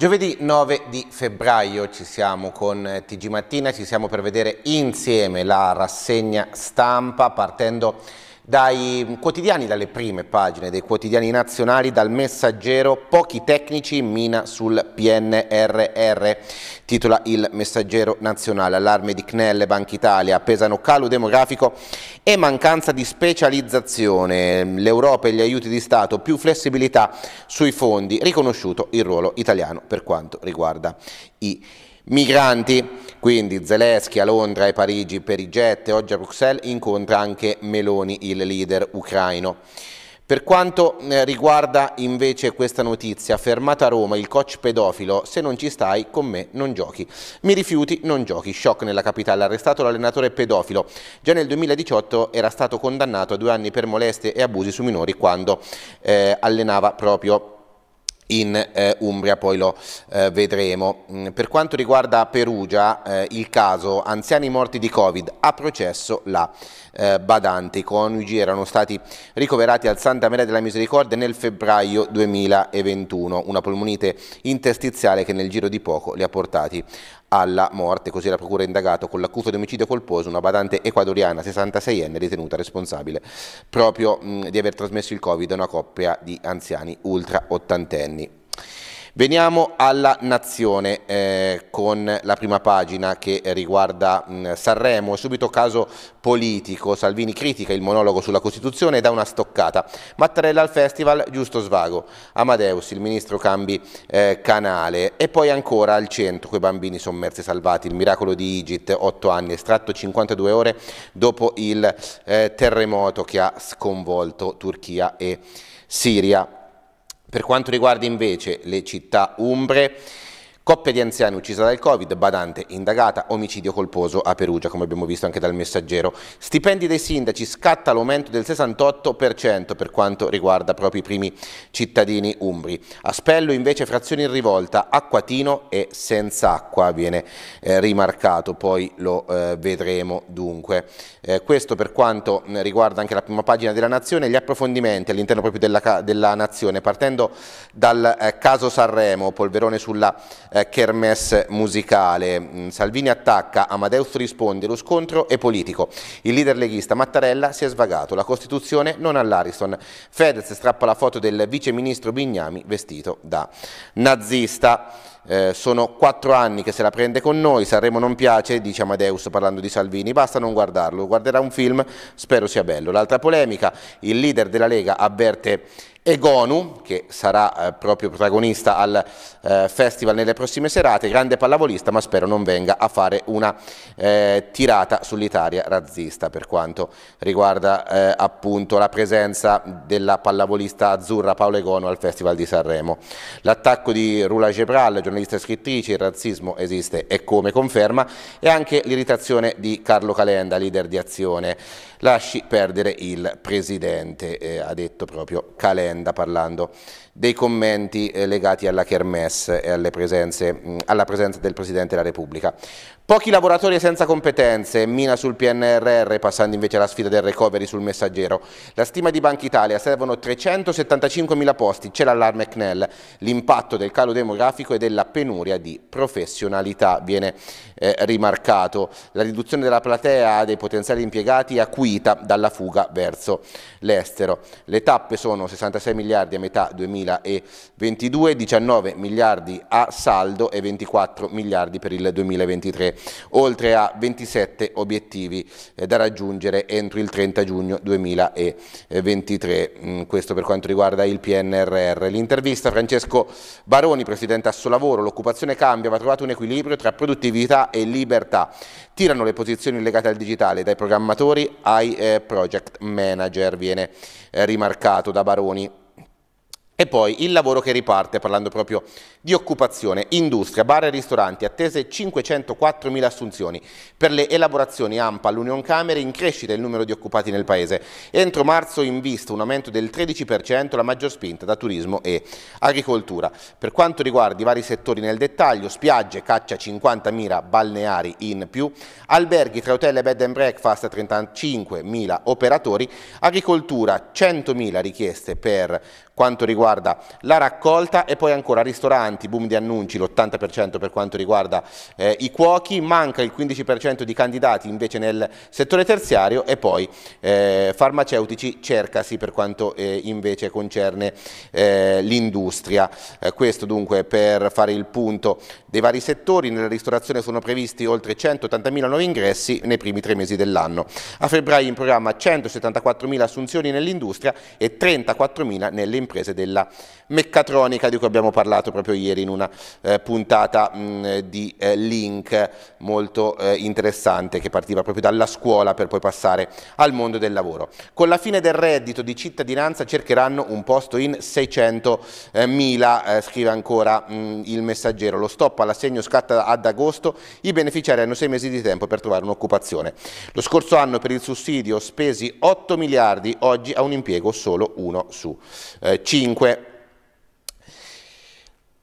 Giovedì 9 di febbraio ci siamo con eh, TG Mattina, ci siamo per vedere insieme la rassegna stampa partendo dai quotidiani, dalle prime pagine dei quotidiani nazionali, dal messaggero Pochi tecnici mina sul PNRR, titola il messaggero nazionale, allarme di CNEL, Banca Italia, pesano calo demografico e mancanza di specializzazione, l'Europa e gli aiuti di Stato, più flessibilità sui fondi, riconosciuto il ruolo italiano per quanto riguarda i migranti. Quindi Zelensky a Londra e Parigi per i jet, oggi a Bruxelles incontra anche Meloni, il leader ucraino. Per quanto eh, riguarda invece questa notizia, fermata a Roma il coach pedofilo, se non ci stai con me non giochi. Mi rifiuti, non giochi. Shock nella capitale, arrestato l'allenatore pedofilo. Già nel 2018 era stato condannato a due anni per molestie e abusi su minori quando eh, allenava proprio in eh, Umbria, poi lo eh, vedremo. Mm, per quanto riguarda Perugia, eh, il caso anziani morti di Covid, a processo la eh, Badante. I coniugi erano stati ricoverati al Santa Maria della Misericordia nel febbraio 2021, una polmonite interstiziale che nel giro di poco li ha portati alla morte, così la procura ha indagato con l'accusa di omicidio colposo una badante ecuadoriana 66enne ritenuta responsabile proprio mh, di aver trasmesso il Covid a una coppia di anziani ultra ottantenni. Veniamo alla nazione eh, con la prima pagina che riguarda mh, Sanremo, subito caso politico, Salvini critica il monologo sulla Costituzione e dà una stoccata, Mattarella al festival, giusto svago, Amadeus, il ministro cambi eh, canale e poi ancora al centro, quei bambini sommersi e salvati, il miracolo di Igit, 8 anni, estratto 52 ore dopo il eh, terremoto che ha sconvolto Turchia e Siria. Per quanto riguarda invece le città umbre, Coppia di anziani uccisa dal Covid, badante indagata, omicidio colposo a Perugia, come abbiamo visto anche dal messaggero. Stipendi dei sindaci scatta l'aumento del 68% per quanto riguarda proprio i primi cittadini umbri. A Spello invece frazioni in rivolta, acquatino e senza acqua viene eh, rimarcato, poi lo eh, vedremo dunque. Eh, questo per quanto riguarda anche la prima pagina della Nazione, gli approfondimenti all'interno proprio della, della, Nazione, partendo dal eh, caso Sanremo, polverone sulla eh, eh, kermesse musicale. Mm, Salvini attacca, Amadeus risponde, lo scontro è politico. Il leader leghista Mattarella si è svagato, la Costituzione non all'Ariston. Fedez strappa la foto del viceministro Bignami vestito da nazista. Eh, sono quattro anni che se la prende con noi, Sanremo non piace, dice Amadeus parlando di Salvini, basta non guardarlo, guarderà un film, spero sia bello. L'altra polemica, il leader della Lega avverte e Gonu, che sarà eh, proprio protagonista al eh, festival nelle prossime serate, grande pallavolista, ma spero non venga a fare una eh, tirata sull'Italia razzista per quanto riguarda eh, appunto la presenza della pallavolista azzurra Paolo Egonu al festival di Sanremo. L'attacco di Rula Gebral, giornalista e scrittrice, il razzismo esiste e come conferma, e anche l'irritazione di Carlo Calenda, leader di azione. Lasci perdere il presidente, eh, ha detto proprio Calenda anda parlando dei commenti eh, legati alla Kermesse e presenze, mm, alla presenza del Presidente della Repubblica. Pochi lavoratori senza competenze, mina sul PNRR, passando invece alla sfida del recovery sul messaggero. La stima di Banca Italia servono 375.000 posti, c'è l'allarme CNEL, l'impatto del calo demografico e della penuria di professionalità viene eh, rimarcato. La riduzione della platea dei potenziali impiegati è acuita dalla fuga verso l'estero. Le tappe sono 66 miliardi a metà 2000 2022, 19 miliardi a saldo e 24 miliardi per il 2023, oltre a 27 obiettivi eh, da raggiungere entro il 30 giugno 2023. Mm, questo per quanto riguarda il PNRR. L'intervista Francesco Baroni, Presidente Assolavoro, l'occupazione cambia, va trovato un equilibrio tra produttività e libertà. Tirano le posizioni legate al digitale dai programmatori ai eh, project manager, viene eh, rimarcato da Baroni. E poi il lavoro che riparte, parlando proprio di occupazione, industria, bar e ristoranti, attese 504.000 assunzioni. Per le elaborazioni AMPA all'Union Camere in crescita il numero di occupati nel Paese. Entro marzo in vista un aumento del 13%, la maggior spinta da turismo e agricoltura. Per quanto riguarda i vari settori nel dettaglio, spiagge, caccia 50.000 balneari in più, alberghi tra hotel e bed and breakfast 35.000 operatori, agricoltura 100.000 richieste per quanto riguarda riguarda la raccolta e poi ancora ristoranti, boom di annunci, l'80% per quanto riguarda eh, i cuochi, manca il 15% di candidati invece nel settore terziario e poi eh, farmaceutici cercasi per quanto eh, invece concerne eh, l'industria. Eh, questo dunque per fare il punto dei vari settori, nella ristorazione sono previsti oltre 180.000 nuovi ingressi nei primi tre mesi dell'anno. A febbraio in programma 174.000 assunzioni nell'industria e 34.000 nelle imprese della della meccatronica di cui abbiamo parlato proprio ieri in una eh, puntata mh, mm, di eh, link molto eh, interessante che partiva proprio dalla scuola per poi passare al mondo del lavoro. Con la fine del reddito di cittadinanza cercheranno un posto in 600.000, eh, eh, scrive ancora mh, mm, il messaggero. Lo stop all'assegno scatta ad agosto, i beneficiari hanno sei mesi di tempo per trovare un'occupazione. Lo scorso anno per il sussidio spesi 8 miliardi, oggi ha un impiego solo 1 su 5. Eh,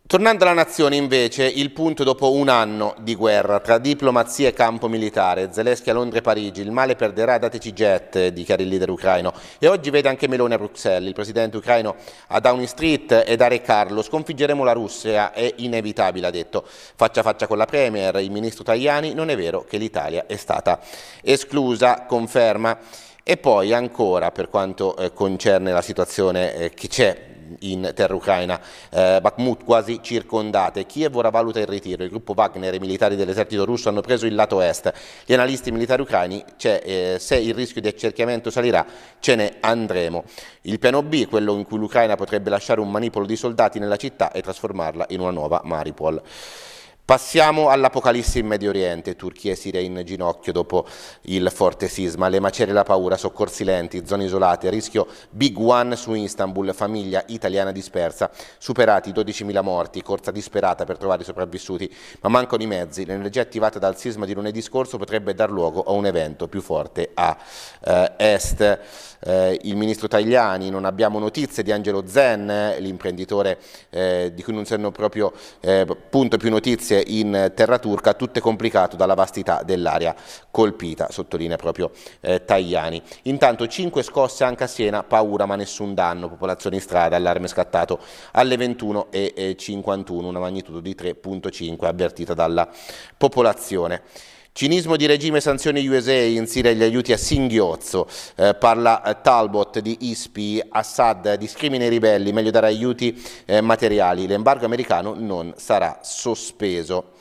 Tornando alla nazione invece, il punto dopo un anno di guerra tra diplomazia e campo militare, Zelensky a Londra e Parigi, il male perderà, dateci jet, dichiara il leader ucraino. E oggi vede anche Meloni a Bruxelles, il presidente ucraino a Downing Street e da Re Carlo, sconfiggeremo la Russia, è inevitabile, ha detto. Faccia a faccia con la Premier, il ministro Tajani, non è vero che l'Italia è stata esclusa, conferma. E poi ancora per quanto eh, concerne la situazione eh, che c'è in terra ucraina, eh, Bakhmut quasi circondate. Kiev ora valuta il ritiro, il gruppo Wagner e i militari dell'esercito russo hanno preso il lato est. Gli analisti militari ucraini, eh, se il rischio di accerchiamento salirà, ce ne andremo. Il piano B, è quello in cui l'Ucraina potrebbe lasciare un manipolo di soldati nella città e trasformarla in una nuova Maripol. Passiamo all'Apocalisse in Medio Oriente, Turchia e Siria in ginocchio dopo il forte sisma, le macerie e la paura, soccorsi lenti, zone isolate, rischio Big One su Istanbul, famiglia italiana dispersa, superati 12.000 morti, corsa disperata per trovare i sopravvissuti, ma mancano i mezzi, l'energia attivata dal sisma di lunedì scorso potrebbe dar luogo a un evento più forte a eh, est eh, il ministro Tagliani, non abbiamo notizie di Angelo Zen, l'imprenditore eh, di cui non sanno proprio eh, punto più notizie in terra turca, tutto è complicato dalla vastità dell'area colpita, sottolinea proprio eh, Tagliani. Intanto 5 scosse anche a Siena, paura ma nessun danno, popolazione in strada, allarme scattato alle 21.51, eh, una magnitudo di 3.5 avvertita dalla popolazione. Cinismo di regime sanzioni USA in Siria gli aiuti a singhiozzo, eh, parla eh, Talbot di ISPI, Assad discrimina i ribelli, meglio dare aiuti eh, materiali, l'embargo americano non sarà sospeso.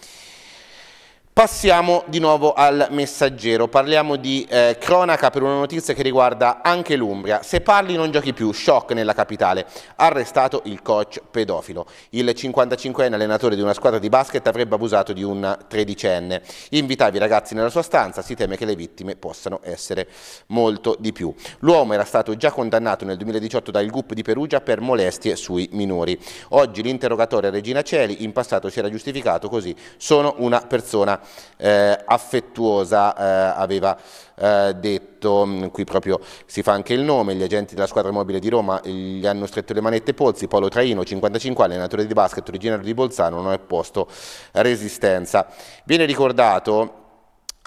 Passiamo di nuovo al messaggero, parliamo di eh, cronaca per una notizia che riguarda anche l'Umbria. Se parli non giochi più, shock nella capitale, arrestato il coach pedofilo. Il 55enne allenatore di una squadra di basket avrebbe abusato di un tredicenne. Invitava i ragazzi nella sua stanza, si teme che le vittime possano essere molto di più. L'uomo era stato già condannato nel 2018 dal GUP di Perugia per molestie sui minori. Oggi l'interrogatorio a Regina Celi in passato si era giustificato così, sono una persona eh, affettuosa eh, aveva eh, detto, mm, qui proprio si fa anche il nome, gli agenti della squadra mobile di Roma eh, gli hanno stretto le manette e polsi, Paolo Traino, 55 allenatore di basket originario di Bolzano, non è posto resistenza. Viene ricordato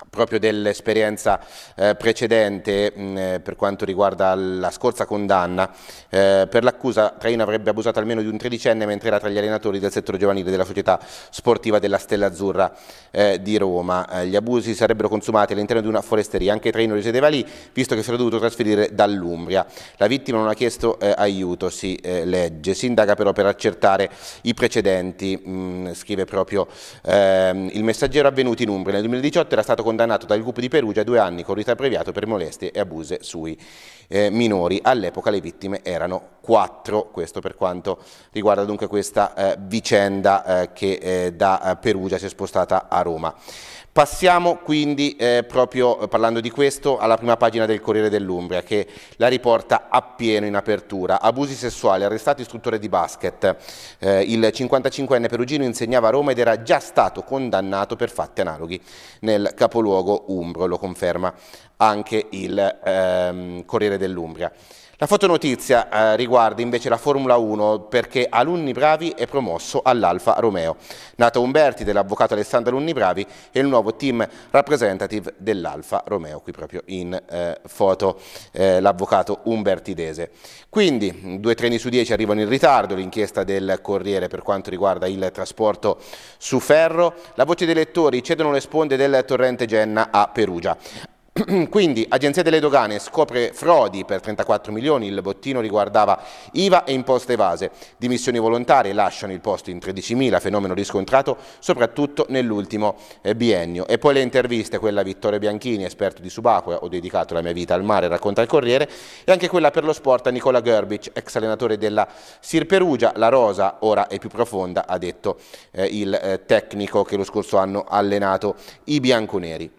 proprio dell'esperienza eh, precedente mh, mm, eh, per quanto riguarda la scorsa condanna. Eh, per l'accusa Traino avrebbe abusato almeno di un tredicenne mentre era tra gli allenatori del settore giovanile della società sportiva della Stella Azzurra eh, di Roma. Eh, gli abusi sarebbero consumati all'interno di una foresteria, anche Traino risiedeva lì visto che si era dovuto trasferire dall'Umbria. La vittima non ha chiesto eh, aiuto, si legge, si indaga però per accertare i precedenti, mh, mm, scrive proprio ehm, il messaggero avvenuto in Umbria. Nel 2018 era stato condannato dal gruppo di Perugia a due anni con rito abbreviato per molestie e abuse sui eh, minori. All'epoca le vittime erano quattro, questo per quanto riguarda dunque questa eh, vicenda eh, che eh, da eh, Perugia si è spostata a Roma. Passiamo quindi, eh, proprio eh, parlando di questo, alla prima pagina del Corriere dell'Umbria che la riporta appieno in apertura. Abusi sessuali, arrestato istruttore di basket. Eh, il 55enne perugino insegnava a Roma ed era già stato condannato per fatti analoghi nel capoluogo Umbro, lo conferma anche il ehm, Corriere dell'Umbria. La fotonotizia eh, riguarda invece la Formula 1 perché Alunni Bravi è promosso all'Alfa Romeo. Nato Umberti dell'avvocato Alessandro Alunni Bravi e il nuovo team representative dell'Alfa Romeo, qui proprio in eh, foto eh, l'avvocato Umbertidese. Quindi due treni su dieci arrivano in ritardo, l'inchiesta del Corriere per quanto riguarda il trasporto su ferro. La voce dei lettori cedono le sponde del torrente Genna a Perugia. Quindi Agenzia delle Dogane scopre frodi per 34 milioni, il bottino riguardava IVA e imposte evase. Dimissioni volontarie lasciano il posto in 13 mila, fenomeno riscontrato soprattutto nell'ultimo eh, biennio. E poi le interviste, quella a Vittorio Bianchini, esperto di subacquea, ho dedicato la mia vita al mare, racconta il Corriere, e anche quella per lo sport a Nicola Gerbic, ex allenatore della Sir Perugia. La rosa ora è più profonda, ha detto eh, il eh, tecnico che lo scorso anno ha allenato i bianconeri.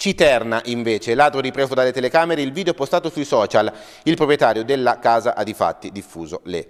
Citerna invece, ladro ripreso dalle telecamere, il video postato sui social, il proprietario della casa ha di fatti diffuso le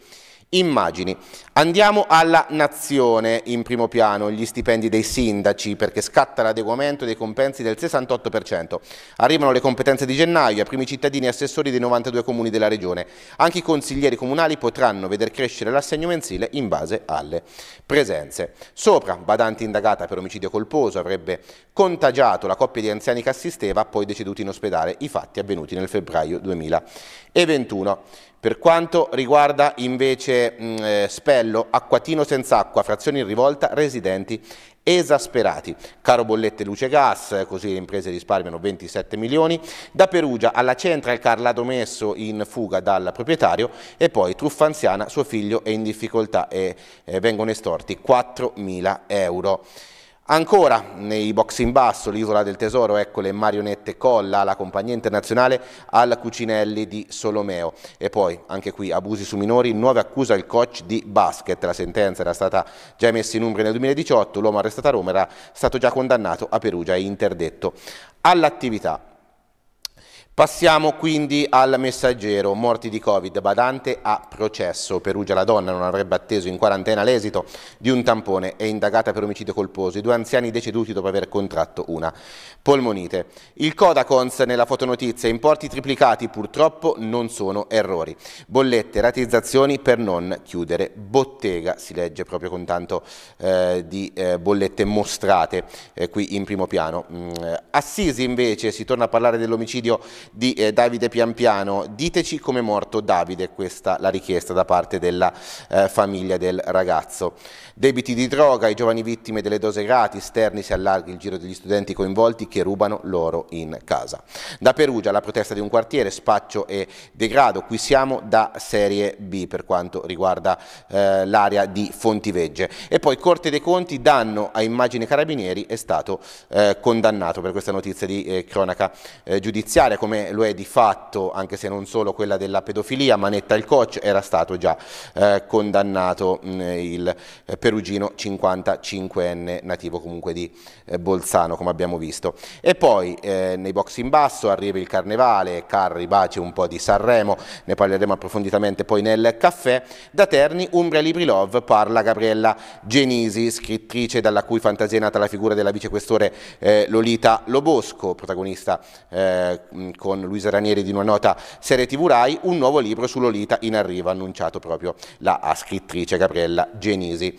Immagini. Andiamo alla nazione in primo piano, gli stipendi dei sindaci perché scatta l'adeguamento dei compensi del 68%. Arrivano le competenze di gennaio a primi cittadini e assessori dei 92 comuni della regione. Anche i consiglieri comunali potranno veder crescere l'assegno mensile in base alle presenze. Sopra, badante indagata per omicidio colposo avrebbe contagiato la coppia di anziani che assisteva, poi deceduti in ospedale, i fatti avvenuti nel febbraio 2021. Per quanto riguarda invece mh, eh, Spello, acquatino senza acqua, frazioni in rivolta, residenti esasperati. Caro bollette luce e gas, così le imprese risparmiano 27 milioni. Da Perugia alla Centra il Carlato Messo in fuga dal proprietario e poi truffa anziana, suo figlio è in difficoltà e eh, vengono estorti 4 mila euro. Ancora nei box in basso, l'isola del tesoro, ecco le marionette Colla, alla compagnia internazionale al Cucinelli di Solomeo. E poi anche qui abusi su minori, nuova accusa al coach di basket. La sentenza era stata già messa in Umbria nel 2018, l'uomo arrestato a Roma era stato già condannato a Perugia e interdetto all'attività. Passiamo quindi al messaggero, morti di Covid, badante a processo. Perugia la donna non avrebbe atteso in quarantena l'esito di un tampone, è indagata per omicidio colposo, i due anziani deceduti dopo aver contratto una polmonite. Il Codacons nella fotonotizia, importi triplicati purtroppo non sono errori. Bollette, ratizzazioni per non chiudere bottega, si legge proprio con tanto eh, di eh, bollette mostrate eh, qui in primo piano. Mm, eh, assisi invece, si torna a parlare dell'omicidio di eh, Davide Pianpiano. Diteci come è morto Davide, questa la richiesta da parte della eh, famiglia del ragazzo. Debiti di droga, i giovani vittime delle dose gratis, Terni si allarga il giro degli studenti coinvolti che rubano loro in casa. Da Perugia la protesta di un quartiere, spaccio e degrado, qui siamo da serie B per quanto riguarda eh, l'area di Fontivegge. E poi Corte dei Conti, danno a immagine carabinieri, è stato eh, condannato per questa notizia di eh, cronaca eh, giudiziaria come lo è di fatto, anche se non solo quella della pedofilia, Manetta il coach era stato già eh, condannato mh, mm, il eh, perugino 55enne nativo comunque di eh, Bolzano, come abbiamo visto. E poi eh, nei box in basso arriva il Carnevale, Carri, Baci, un po' di Sanremo, ne parleremo approfonditamente poi nel caffè. Da Terni, Umbria Libri Love, parla Gabriella Genisi, scrittrice dalla cui fantasia è nata la figura della vicequestore eh, Lolita Lobosco, protagonista eh, con Luisa Ranieri di Una Nota Serie TV Rai, un nuovo libro su Lolita in arrivo annunciato proprio la scrittrice Gabriella Genisi.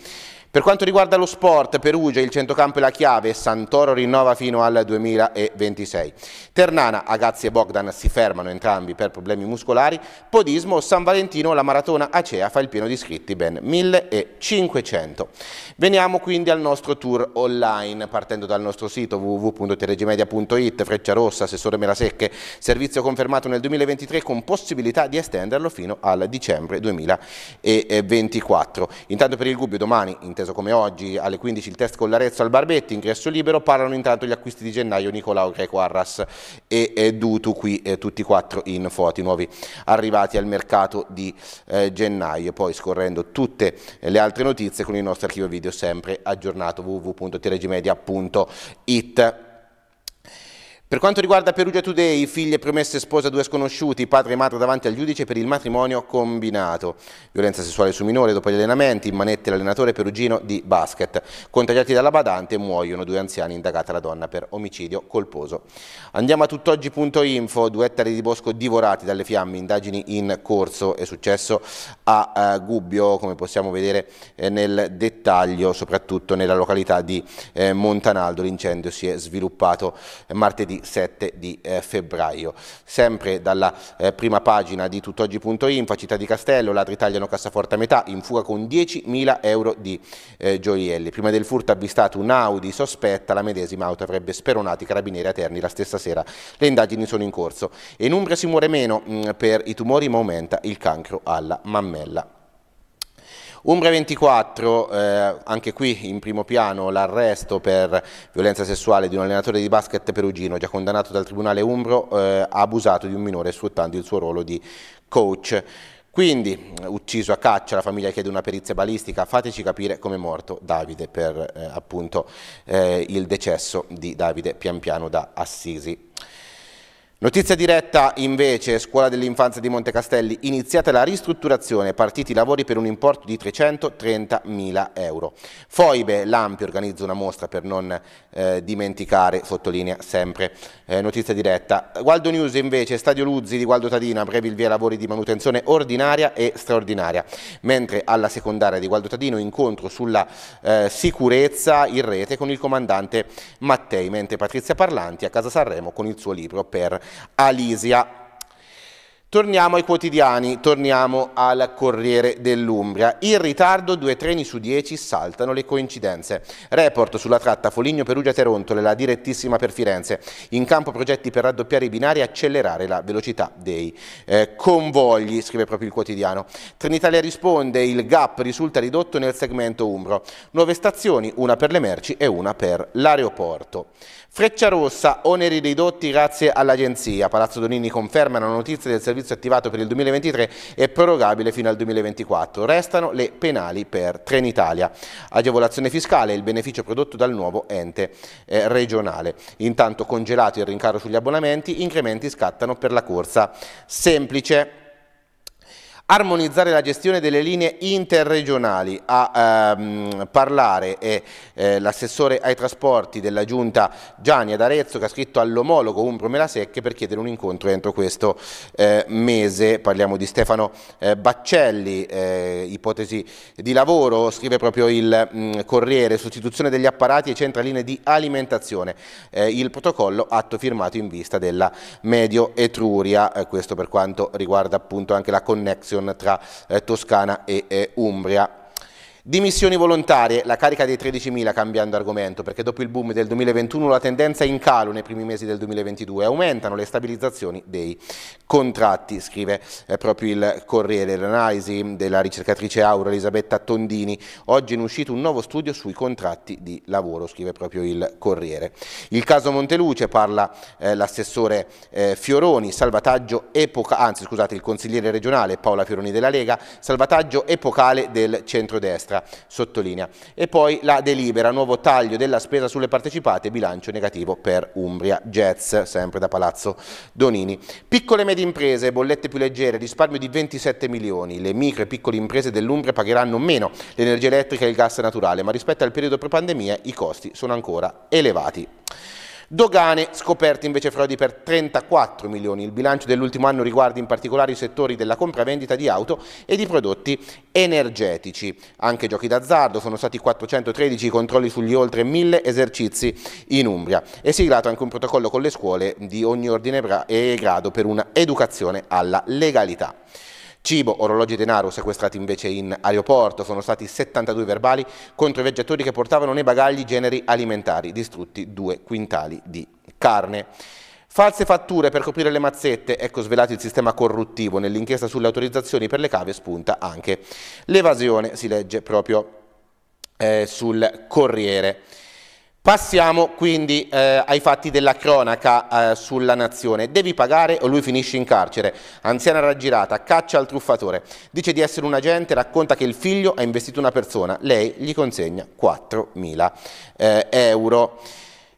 Per quanto riguarda lo sport, Perugia, il centrocampo è la chiave, Santoro rinnova fino al 2026. Ternana, Agazzi e Bogdan si fermano entrambi per problemi muscolari, Podismo, San Valentino, la maratona Acea fa il pieno di iscritti, ben 1500. Veniamo quindi al nostro tour online, partendo dal nostro sito www.telegemedia.it, freccia rossa, assessore Melasecche, servizio confermato nel 2023 con possibilità di estenderlo fino al dicembre 2024. Intanto per il Gubbio domani, in atteso come oggi alle 15 il test con l'Arezzo al Barbetti, ingresso libero, parlano intanto gli acquisti di gennaio Nicolao Greco Arras e, e Dutu qui eh, tutti e quattro in foto, i nuovi arrivati al mercato di eh, gennaio, poi scorrendo tutte le altre notizie con il nostro archivio video sempre aggiornato www.telegimedia.it. Per quanto riguarda Perugia Today, figlie promesse sposa due sconosciuti, padre e madre davanti al giudice per il matrimonio combinato. Violenza sessuale su minore dopo gli allenamenti, in manette l'allenatore perugino di basket. Contagiati dalla badante muoiono due anziani, indagata la donna per omicidio colposo. Andiamo a tuttoggi.info, due ettari di bosco divorati dalle fiamme, indagini in corso, è successo a uh, Gubbio, come possiamo vedere eh, nel dettaglio, soprattutto nella località di eh, Montanaldo. L'incendio si è sviluppato eh, martedì 7 di eh, febbraio. Sempre dalla eh, prima pagina di tuttoggi.info, città di Castello, ladri tagliano cassaforte a metà, in fuga con 10.000 euro di eh, gioielli. Prima del furto avvistato un Audi sospetta, la medesima auto avrebbe speronato i carabinieri a Terni la stessa sera. Le indagini sono in corso. E in Umbria si muore meno mh, mm, per i tumori ma aumenta il cancro alla mammella. Umbra 24, eh, anche qui in primo piano l'arresto per violenza sessuale di un allenatore di basket perugino già condannato dal Tribunale Umbro eh, ha abusato di un minore sfruttando il suo ruolo di coach. Quindi, ucciso a caccia, la famiglia chiede una perizia balistica, fateci capire come è morto Davide per eh, appunto eh, il decesso di Davide Pian Piano da Assisi. Notizia diretta invece, Scuola dell'Infanzia di Montecastelli, iniziata la ristrutturazione, partiti i lavori per un importo di 330.000 euro. Foibe, Lampi organizza una mostra per non eh, dimenticare, sottolinea sempre eh, notizia diretta. Gualdo News invece, Stadio Luzzi di Gualdo Tadino, a breve il via lavori di manutenzione ordinaria e straordinaria, mentre alla secondaria di Gualdo Tadino incontro sulla eh, sicurezza in rete con il comandante Mattei, mentre Patrizia Parlanti a Casa Sanremo con il suo libro per Alisia. Torniamo ai quotidiani, torniamo al Corriere dell'Umbria. In ritardo, due treni su dieci saltano le coincidenze. Report sulla tratta Foligno-Perugia-Terontole, la direttissima per Firenze. In campo progetti per raddoppiare i binari e accelerare la velocità dei eh, convogli, scrive proprio il quotidiano. Trenitalia risponde, il gap risulta ridotto nel segmento Umbro. Nuove stazioni, una per le merci e una per l'aeroporto. Freccia rossa, oneri ridotti grazie all'agenzia. Palazzo Donini conferma la notizia del servizio attivato per il 2023 e prorogabile fino al 2024. Restano le penali per Trenitalia. Agevolazione fiscale, il beneficio prodotto dal nuovo ente eh, regionale. Intanto congelato il rincaro sugli abbonamenti, incrementi scattano per la corsa semplice armonizzare la gestione delle linee interregionali, a ehm, parlare è eh, l'assessore ai trasporti della giunta Gianni ad Arezzo che ha scritto all'omologo Umbro Melasecche per chiedere un incontro entro questo eh, mese, parliamo di Stefano eh, Baccelli, eh, ipotesi di lavoro, scrive proprio il mh, mm, Corriere, sostituzione degli apparati e centraline di alimentazione, eh, il protocollo atto firmato in vista della Medio Etruria, eh, questo per quanto riguarda appunto anche la connection liaison tra eh, Toscana e eh, Umbria. Dimissioni volontarie, la carica dei 13.000 cambiando argomento, perché dopo il boom del 2021 la tendenza è in calo nei primi mesi del 2022, aumentano le stabilizzazioni dei contratti, scrive eh, proprio il Corriere, l'analisi della ricercatrice Aura Elisabetta Tondini, oggi è in uscito un nuovo studio sui contratti di lavoro, scrive proprio il Corriere. Il caso Monteluce parla eh, l'assessore eh, Fioroni, salvataggio epocale, anzi scusate il consigliere regionale Paola Fioroni della Lega, salvataggio epocale del centrodestra sinistra, sottolinea. E poi la delibera, nuovo taglio della spesa sulle partecipate, bilancio negativo per Umbria, Jets, sempre da Palazzo Donini. Piccole e medie imprese, bollette più leggere, risparmio di 27 milioni, le micro e piccole imprese dell'Umbria pagheranno meno l'energia elettrica e il gas naturale, ma rispetto al periodo pre-pandemia i costi sono ancora elevati. Dogane scoperte invece frodi per 34 milioni. Il bilancio dell'ultimo anno riguarda in particolare i settori della compravendita di auto e di prodotti energetici. Anche giochi d'azzardo sono stati 413 i controlli sugli oltre 1000 esercizi in Umbria. È siglato anche un protocollo con le scuole di ogni ordine e grado per un'educazione alla legalità. Cibo, orologi e denaro sequestrati invece in aeroporto, sono stati 72 verbali contro i viaggiatori che portavano nei bagagli generi alimentari, distrutti due quintali di carne. False fatture per coprire le mazzette, ecco svelato il sistema corruttivo. Nell'inchiesta sulle autorizzazioni per le cave spunta anche l'evasione, si legge proprio eh, sul Corriere. Passiamo quindi eh, ai fatti della cronaca eh, sulla nazione. Devi pagare o lui finisce in carcere. Anziana raggirata, caccia al truffatore. Dice di essere un agente, racconta che il figlio ha investito una persona. Lei gli consegna 4.000 eh, euro.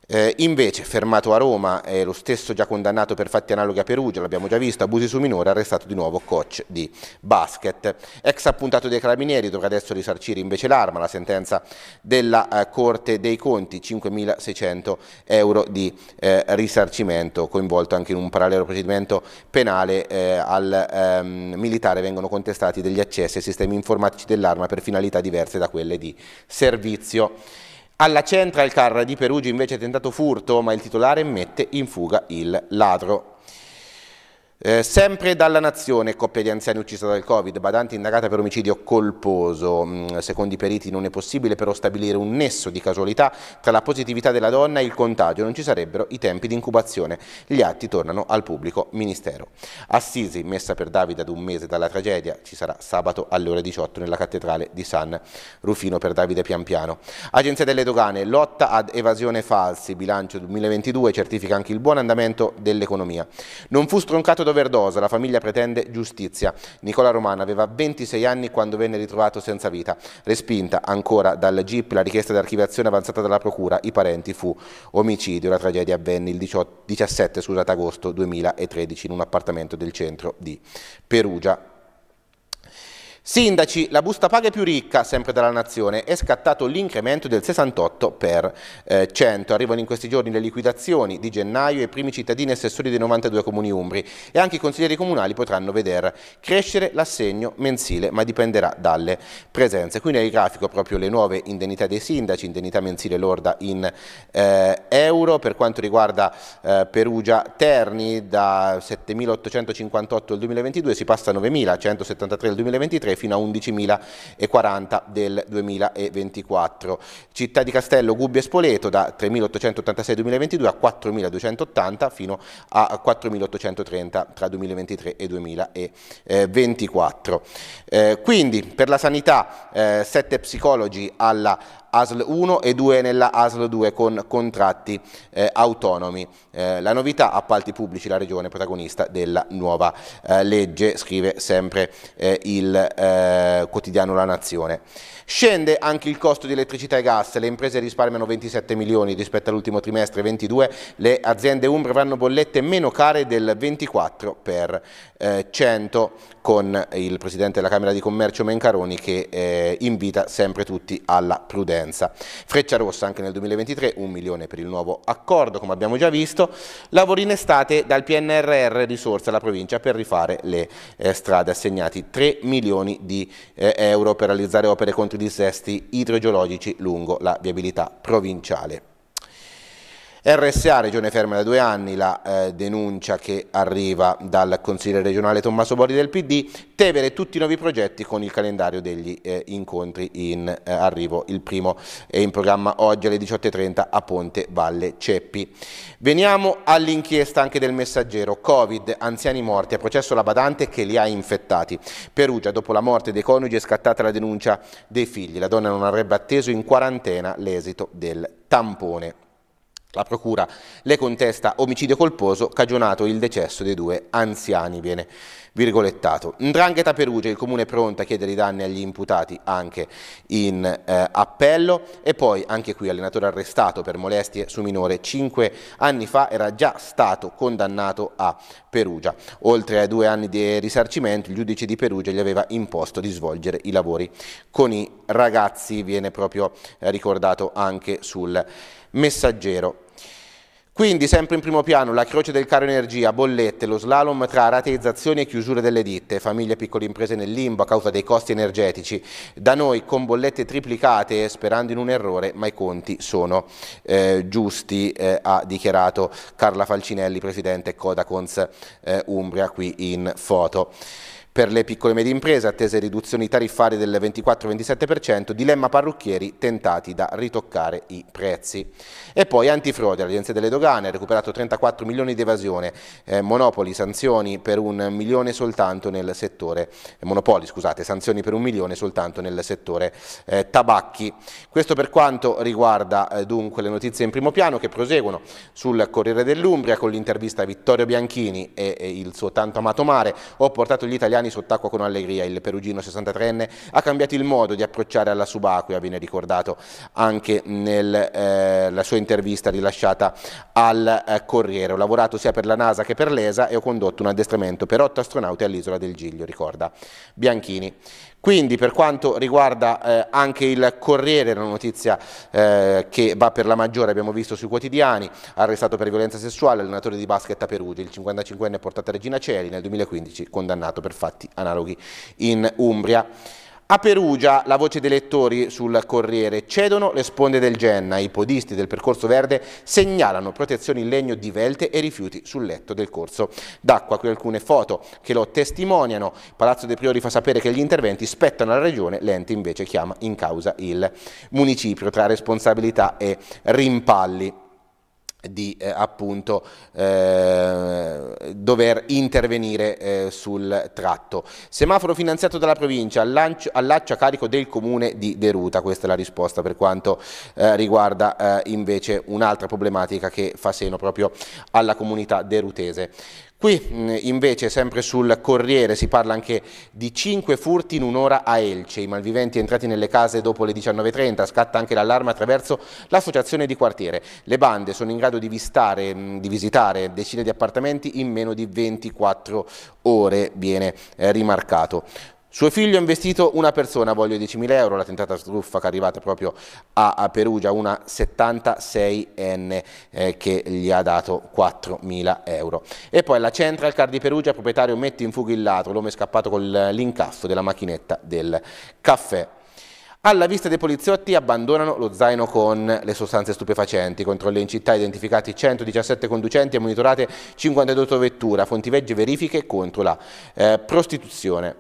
Eh, invece, fermato a Roma, è lo stesso già condannato per fatti analoghi a Perugia, l'abbiamo già visto, abusi su minore, arrestato di nuovo coach di basket. Ex appuntato dei carabinieri, dovrà adesso risarcire invece l'arma, la sentenza della eh, Corte dei Conti, 5.600 euro di eh, risarcimento, coinvolto anche in un parallelo procedimento penale eh, al ehm, militare, vengono contestati degli accessi ai sistemi informatici dell'arma per finalità diverse da quelle di servizio. Alla Central il Carra di Perugia invece è tentato furto, ma il titolare mette in fuga il ladro. Eh, sempre dalla Nazione, coppia di anziani uccisa dal Covid, Badante indagata per omicidio colposo. Mm, secondo i periti non è possibile però stabilire un nesso di casualità tra la positività della donna e il contagio, non ci sarebbero i tempi di incubazione. Gli atti tornano al pubblico ministero. Assisi, messa per Davide ad un mese dalla tragedia, ci sarà sabato alle ore 18 nella cattedrale di San Rufino per Davide Pian Piano. Agenzia delle dogane, lotta ad evasione falsi, bilancio 2022 certifica anche il buon andamento dell'economia. Non fu stroncato dove un'overdose, la famiglia pretende giustizia. Nicola Romano aveva 26 anni quando venne ritrovato senza vita. Respinta ancora dal GIP la richiesta di archiviazione avanzata dalla Procura, i parenti fu omicidio. La tragedia avvenne il 18, 17 scusate, agosto 2013 in un appartamento del centro di Perugia. Sindaci, la busta paga più ricca, sempre dalla Nazione, è scattato l'incremento del 68 per eh, 100. Arrivano in questi giorni le liquidazioni di gennaio e i primi cittadini assessori dei 92 comuni umbri e anche i consiglieri comunali potranno vedere crescere l'assegno mensile, ma dipenderà dalle presenze. Qui nel grafico proprio le nuove indennità dei sindaci, indennità mensile lorda in eh, euro. Per quanto riguarda eh, Perugia-Terni, da 7.858 il 2022 si passa a 9.173 il 2023 2023 fino a 11.040 del 2024. Città di Castello, Gubbio e Spoleto da 3.886 2022 a 4.280 fino a 4.830 tra 2023 e 2024. Eh, quindi per la sanità eh, 7 psicologi alla ASL 1 e 2 nella ASL 2 con contratti eh, autonomi. Eh, la novità, appalti pubblici, la regione protagonista della nuova eh, legge, scrive sempre eh, il eh, quotidiano La Nazione. Scende anche il costo di elettricità e gas, le imprese risparmiano 27 milioni rispetto all'ultimo trimestre 22, le aziende umbre avranno bollette meno care del 24 per eh, 100 con il Presidente della Camera di Commercio Mencaroni che eh, invita sempre tutti alla prudenza. Freccia rossa anche nel 2023, un milione per il nuovo accordo come abbiamo già visto, lavori in estate dal PNRR risorse alla provincia per rifare le eh, strade assegnati 3 milioni di eh, euro per realizzare opere contro dissesti idrogeologici lungo la viabilità provinciale. RSA, Regione Ferma da due anni, la eh, denuncia che arriva dal consigliere regionale Tommaso Bori del PD, Tevere tutti i nuovi progetti con il calendario degli eh, incontri in eh, arrivo. Il primo è in programma oggi alle 18.30 a Ponte Valle Ceppi. Veniamo all'inchiesta anche del messaggero. Covid, anziani morti, ha processo la badante che li ha infettati. Perugia, dopo la morte dei coniugi è scattata la denuncia dei figli. La donna non avrebbe atteso in quarantena l'esito del tampone. La procura le contesta omicidio colposo cagionato il decesso dei due anziani, viene virgolettato. Ndrangheta Perugia, il comune è pronto a chiedere i danni agli imputati anche in eh, appello e poi anche qui allenatore arrestato per molestie su minore cinque anni fa era già stato condannato a Perugia. Oltre ai due anni di risarcimento il giudice di Perugia gli aveva imposto di svolgere i lavori con i ragazzi, viene proprio eh, ricordato anche sul messaggero. Quindi sempre in primo piano la croce del caro energia, bollette, lo slalom tra rateizzazioni e chiusure delle ditte, famiglie e piccole imprese nel limbo a causa dei costi energetici. Da noi con bollette triplicate sperando in un errore, ma i conti sono eh, giusti, eh, ha dichiarato Carla Falcinelli, presidente Codacons eh, Umbria qui in foto. Per le piccole e medie imprese attese riduzioni tariffarie del 24-27%, dilemma parrucchieri tentati da ritoccare i prezzi. E poi antifrode, l'Agenzia delle Dogane ha recuperato 34 milioni di evasione, eh, monopoli, sanzioni per un milione soltanto nel settore, eh, monopoli scusate, sanzioni per un milione soltanto nel settore eh, tabacchi. Questo per quanto riguarda eh, dunque le notizie in primo piano che proseguono sul Corriere dell'Umbria con l'intervista a Vittorio Bianchini e, e il suo tanto amato mare. Ho portato gli italiani italiani sott'acqua con allegria. Il perugino 63enne ha cambiato il modo di approcciare alla subacquea, viene ricordato anche nella eh, sua intervista rilasciata al eh, Corriere. Ho lavorato sia per la NASA che per l'ESA e ho condotto un addestramento per otto astronauti all'isola del Giglio, ricorda Bianchini. Quindi per quanto riguarda eh, anche il Corriere, la notizia eh, che va per la maggiore, abbiamo visto sui quotidiani, arrestato per violenza sessuale, allenatore di basket a Perugia, il 55enne portata Regina Celi, nel 2015 condannato per fatti analoghi in Umbria. A Perugia, la voce dei lettori sul Corriere, cedono le sponde del Genna, i podisti del percorso verde segnalano protezioni in legno di velte e rifiuti sul letto del corso d'acqua. Qui alcune foto che lo testimoniano, Palazzo dei Priori fa sapere che gli interventi spettano alla regione, l'ente invece chiama in causa il municipio tra responsabilità e rimpalli di eh, appunto eh, dover intervenire eh, sul tratto. Semaforo finanziato dalla provincia, allaccio, allaccio, a carico del comune di Deruta, questa è la risposta per quanto eh, riguarda eh, invece un'altra problematica che fa seno proprio alla comunità derutese. Qui mm, invece sempre sul Corriere si parla anche di 5 furti in un'ora a Elce, i malviventi entrati nelle case dopo le 19.30, scatta anche l'allarme attraverso l'associazione di quartiere. Le bande sono in grado di, vistare, mm, di, visitare decine di appartamenti in meno di 24 ore, viene eh, rimarcato. Suo figlio ha investito una persona, voglio 10.000 euro, la tentata truffa che è arrivata proprio a, Perugia, una 76enne eh, che gli ha dato 4.000 euro. E poi la Central Car di Perugia, proprietario mette in fuga il ladro, l'uomo è scappato con l'incasso della macchinetta del caffè. Alla vista dei poliziotti abbandonano lo zaino con le sostanze stupefacenti. Controlli in città identificati 117 conducenti e monitorate 52 vetture. fonti Fontivegge verifiche contro la eh, prostituzione.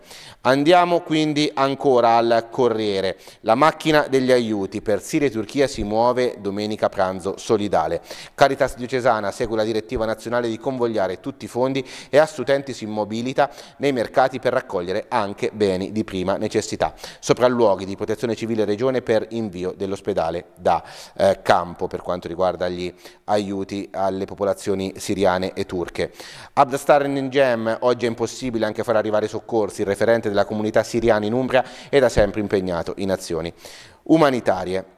Andiamo quindi ancora al Corriere. La macchina degli aiuti per Siria e Turchia si muove domenica pranzo solidale. Caritas Diocesana segue la direttiva nazionale di convogliare tutti i fondi e a studenti si immobilita nei mercati per raccogliere anche beni di prima necessità. Sopralluoghi di protezione civile regione per invio dell'ospedale da eh, campo per quanto riguarda gli aiuti alle popolazioni siriane e turche. Abdastar Ngem oggi è impossibile anche far arrivare soccorsi. Il referente della comunità siriana in Umbria è da sempre impegnato in azioni umanitarie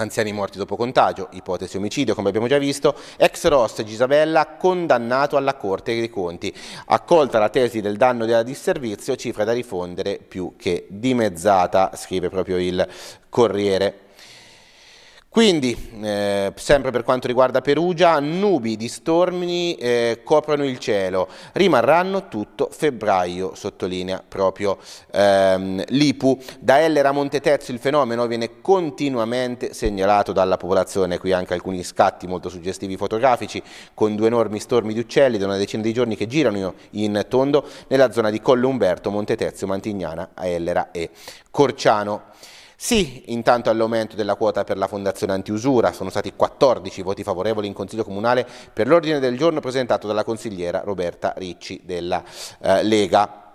anziani morti dopo contagio, ipotesi omicidio come abbiamo già visto, ex Ross Gisabella condannato alla Corte dei Conti, accolta la tesi del danno della disservizio, cifra da rifondere più che dimezzata, scrive proprio il Corriere. Quindi, eh, sempre per quanto riguarda Perugia, nubi di stormi eh, coprono il cielo, rimarranno tutto febbraio, sottolinea proprio ehm, l'IPU. Da Ellera a Montetezzo il fenomeno viene continuamente segnalato dalla popolazione, qui anche alcuni scatti molto suggestivi fotografici, con due enormi stormi di uccelli da una decina di giorni che girano in tondo nella zona di Colle Umberto, Montetezio, Mantignana, Ellera e Corciano. Sì, intanto all'aumento della quota per la Fondazione Antiusura, sono stati 14 voti favorevoli in Consiglio Comunale per l'ordine del giorno presentato dalla consigliera Roberta Ricci della eh, Lega.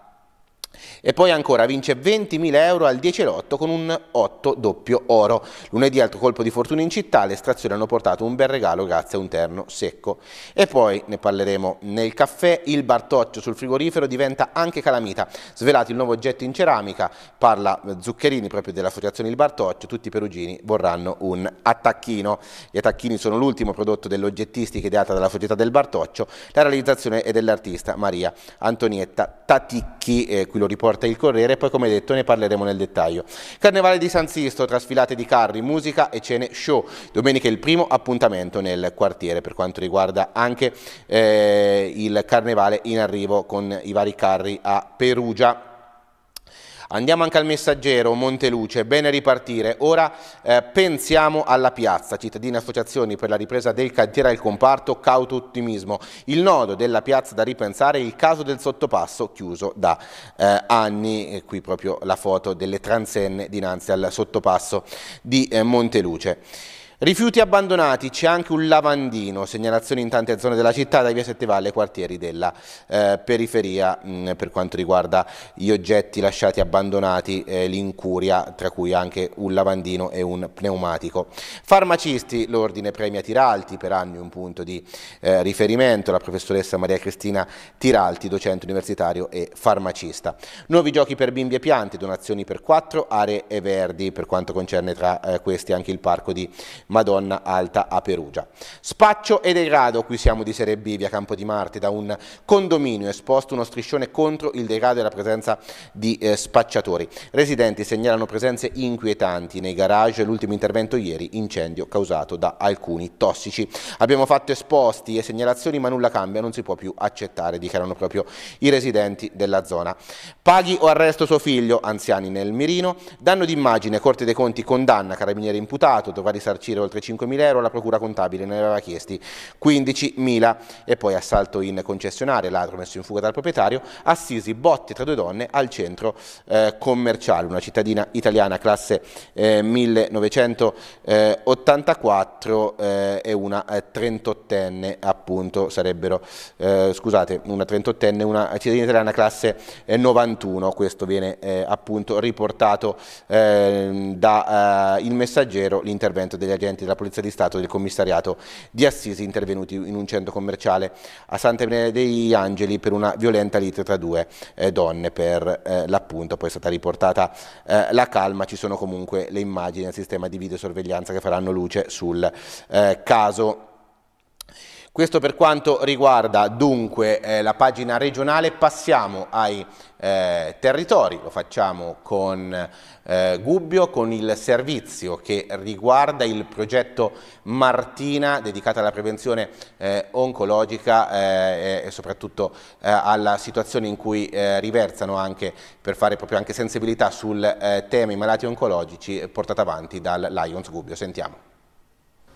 E poi ancora vince 20.000 euro al 10 lotto con un 8 doppio oro. Lunedì altro colpo di fortuna in città, le estrazioni hanno portato un bel regalo grazie a un terno secco. E poi ne parleremo nel caffè, il bartoccio sul frigorifero diventa anche calamita. Svelato il nuovo oggetto in ceramica, parla Zuccherini proprio dell'associazione Il Bartoccio, tutti i perugini vorranno un attacchino. Gli attacchini sono l'ultimo prodotto dell'oggettistica ideata dalla società del Bartoccio, la realizzazione è dell'artista Maria Antonietta Taticchi, eh, qui lo lo riporta il Corriere, poi come detto ne parleremo nel dettaglio. Carnevale di San Sisto, trasfilate di carri, musica e cene show. Domenica è il primo appuntamento nel quartiere per quanto riguarda anche eh, il carnevale in arrivo con i vari carri a Perugia. Andiamo anche al messaggero Monteluce, bene ripartire. Ora eh, pensiamo alla piazza, cittadine associazioni per la ripresa del cantiere al comparto, cauto ottimismo. Il nodo della piazza da ripensare è il caso del sottopasso chiuso da eh, anni. E qui proprio la foto delle transenne dinanzi al sottopasso di eh, Monteluce. Rifiuti abbandonati, c'è anche un lavandino, segnalazioni in tante zone della città, da via Settevalle, ai quartieri della eh, periferia mh, mm, per quanto riguarda gli oggetti lasciati abbandonati, eh, l'incuria, tra cui anche un lavandino e un pneumatico. Farmacisti, l'ordine premia Tiralti, per anni un punto di eh, riferimento, la professoressa Maria Cristina Tiralti, docente universitario e farmacista. Nuovi giochi per bimbi e piante, donazioni per quattro aree e verdi, per quanto concerne tra eh, questi anche il parco di Madonna Alta a Perugia. Spaccio e degrado, qui siamo di Serie B, via Campo di Marte, da un condominio esposto uno striscione contro il degrado e la presenza di eh, spacciatori. Residenti segnalano presenze inquietanti nei garage, l'ultimo intervento ieri, incendio causato da alcuni tossici. Abbiamo fatto esposti e segnalazioni ma nulla cambia, non si può più accettare, dichiarano proprio i residenti della zona. Paghi o arresto suo figlio, anziani nel mirino, danno d'immagine, Corte dei Conti condanna, carabiniere imputato, dovrà risarcire garantire oltre 5.000 euro, la procura contabile ne aveva chiesti 15.000 e poi assalto in concessionaria, ladro messo in fuga dal proprietario, assisi botte tra due donne al centro eh, commerciale, una cittadina italiana classe eh, 1984 eh, e una 38enne eh, appunto sarebbero, eh, scusate, una 38enne, una cittadina italiana classe 91, eh, questo viene appunto riportato ehm, da Il Messaggero, l'intervento degli agenti agenti della Polizia di Stato e del commissariato di Assisi intervenuti in un centro commerciale a Santa Maria dei Angeli per una violenta lite tra due eh, donne per eh, l'appunto, poi è stata riportata eh, la calma, ci sono comunque le immagini del sistema di videosorveglianza che faranno luce sul eh, caso. Questo per quanto riguarda dunque eh, la pagina regionale, passiamo ai eh, territori, lo facciamo con eh, Gubbio, con il servizio che riguarda il progetto Martina dedicato alla prevenzione eh, oncologica eh, e soprattutto eh, alla situazione in cui riversano anche per fare proprio anche sensibilità sul tema i malati oncologici portata avanti dal Lions Gubbio. Sentiamo.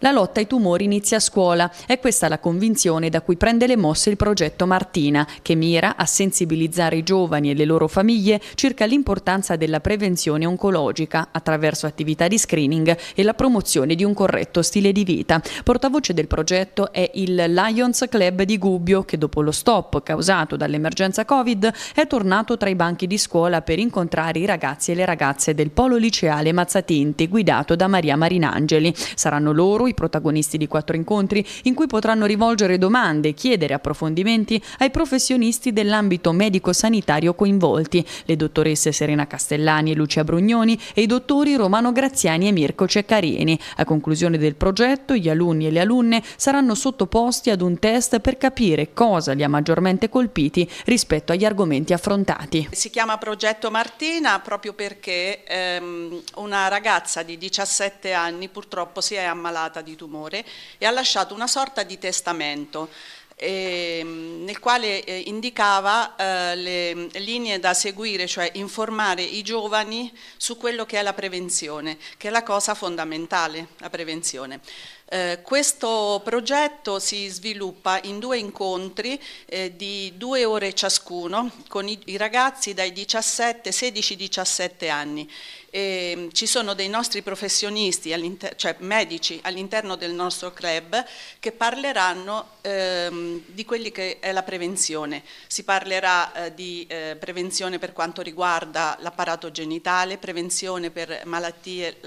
La lotta ai tumori inizia a scuola, è questa la convinzione da cui prende le mosse il progetto Martina, che mira a sensibilizzare i giovani e le loro famiglie circa l'importanza della prevenzione oncologica attraverso attività di screening e la promozione di un corretto stile di vita. Portavoce del progetto è il Lions Club di Gubbio, che dopo lo stop causato dall'emergenza Covid è tornato tra i banchi di scuola per incontrare i ragazzi e le ragazze del polo liceale Mazzatinti, guidato da Maria Marinangeli. Saranno loro i protagonisti di quattro incontri in cui potranno rivolgere domande e chiedere approfondimenti ai professionisti dell'ambito medico-sanitario coinvolti, le dottoresse Serena Castellani e Lucia Brugnoni e i dottori Romano Graziani e Mirko Ceccarini. A conclusione del progetto gli alunni e le alunne saranno sottoposti ad un test per capire cosa li ha maggiormente colpiti rispetto agli argomenti affrontati. Si chiama Progetto Martina proprio perché ehm, una ragazza di 17 anni purtroppo si è ammalata malata di tumore e ha lasciato una sorta di testamento ehm, nel quale eh, indicava eh, le linee da seguire, cioè informare i giovani su quello che è la prevenzione, che è la cosa fondamentale, la prevenzione. Eh, questo progetto si sviluppa in due incontri eh, di due ore ciascuno con i, i ragazzi dai 17, 16-17 anni eh, ci sono dei nostri professionisti, cioè medici all'interno del nostro club che parleranno ehm, di quelli che è la prevenzione. Si parlerà eh, di eh, prevenzione per quanto riguarda l'apparato genitale, prevenzione per malattie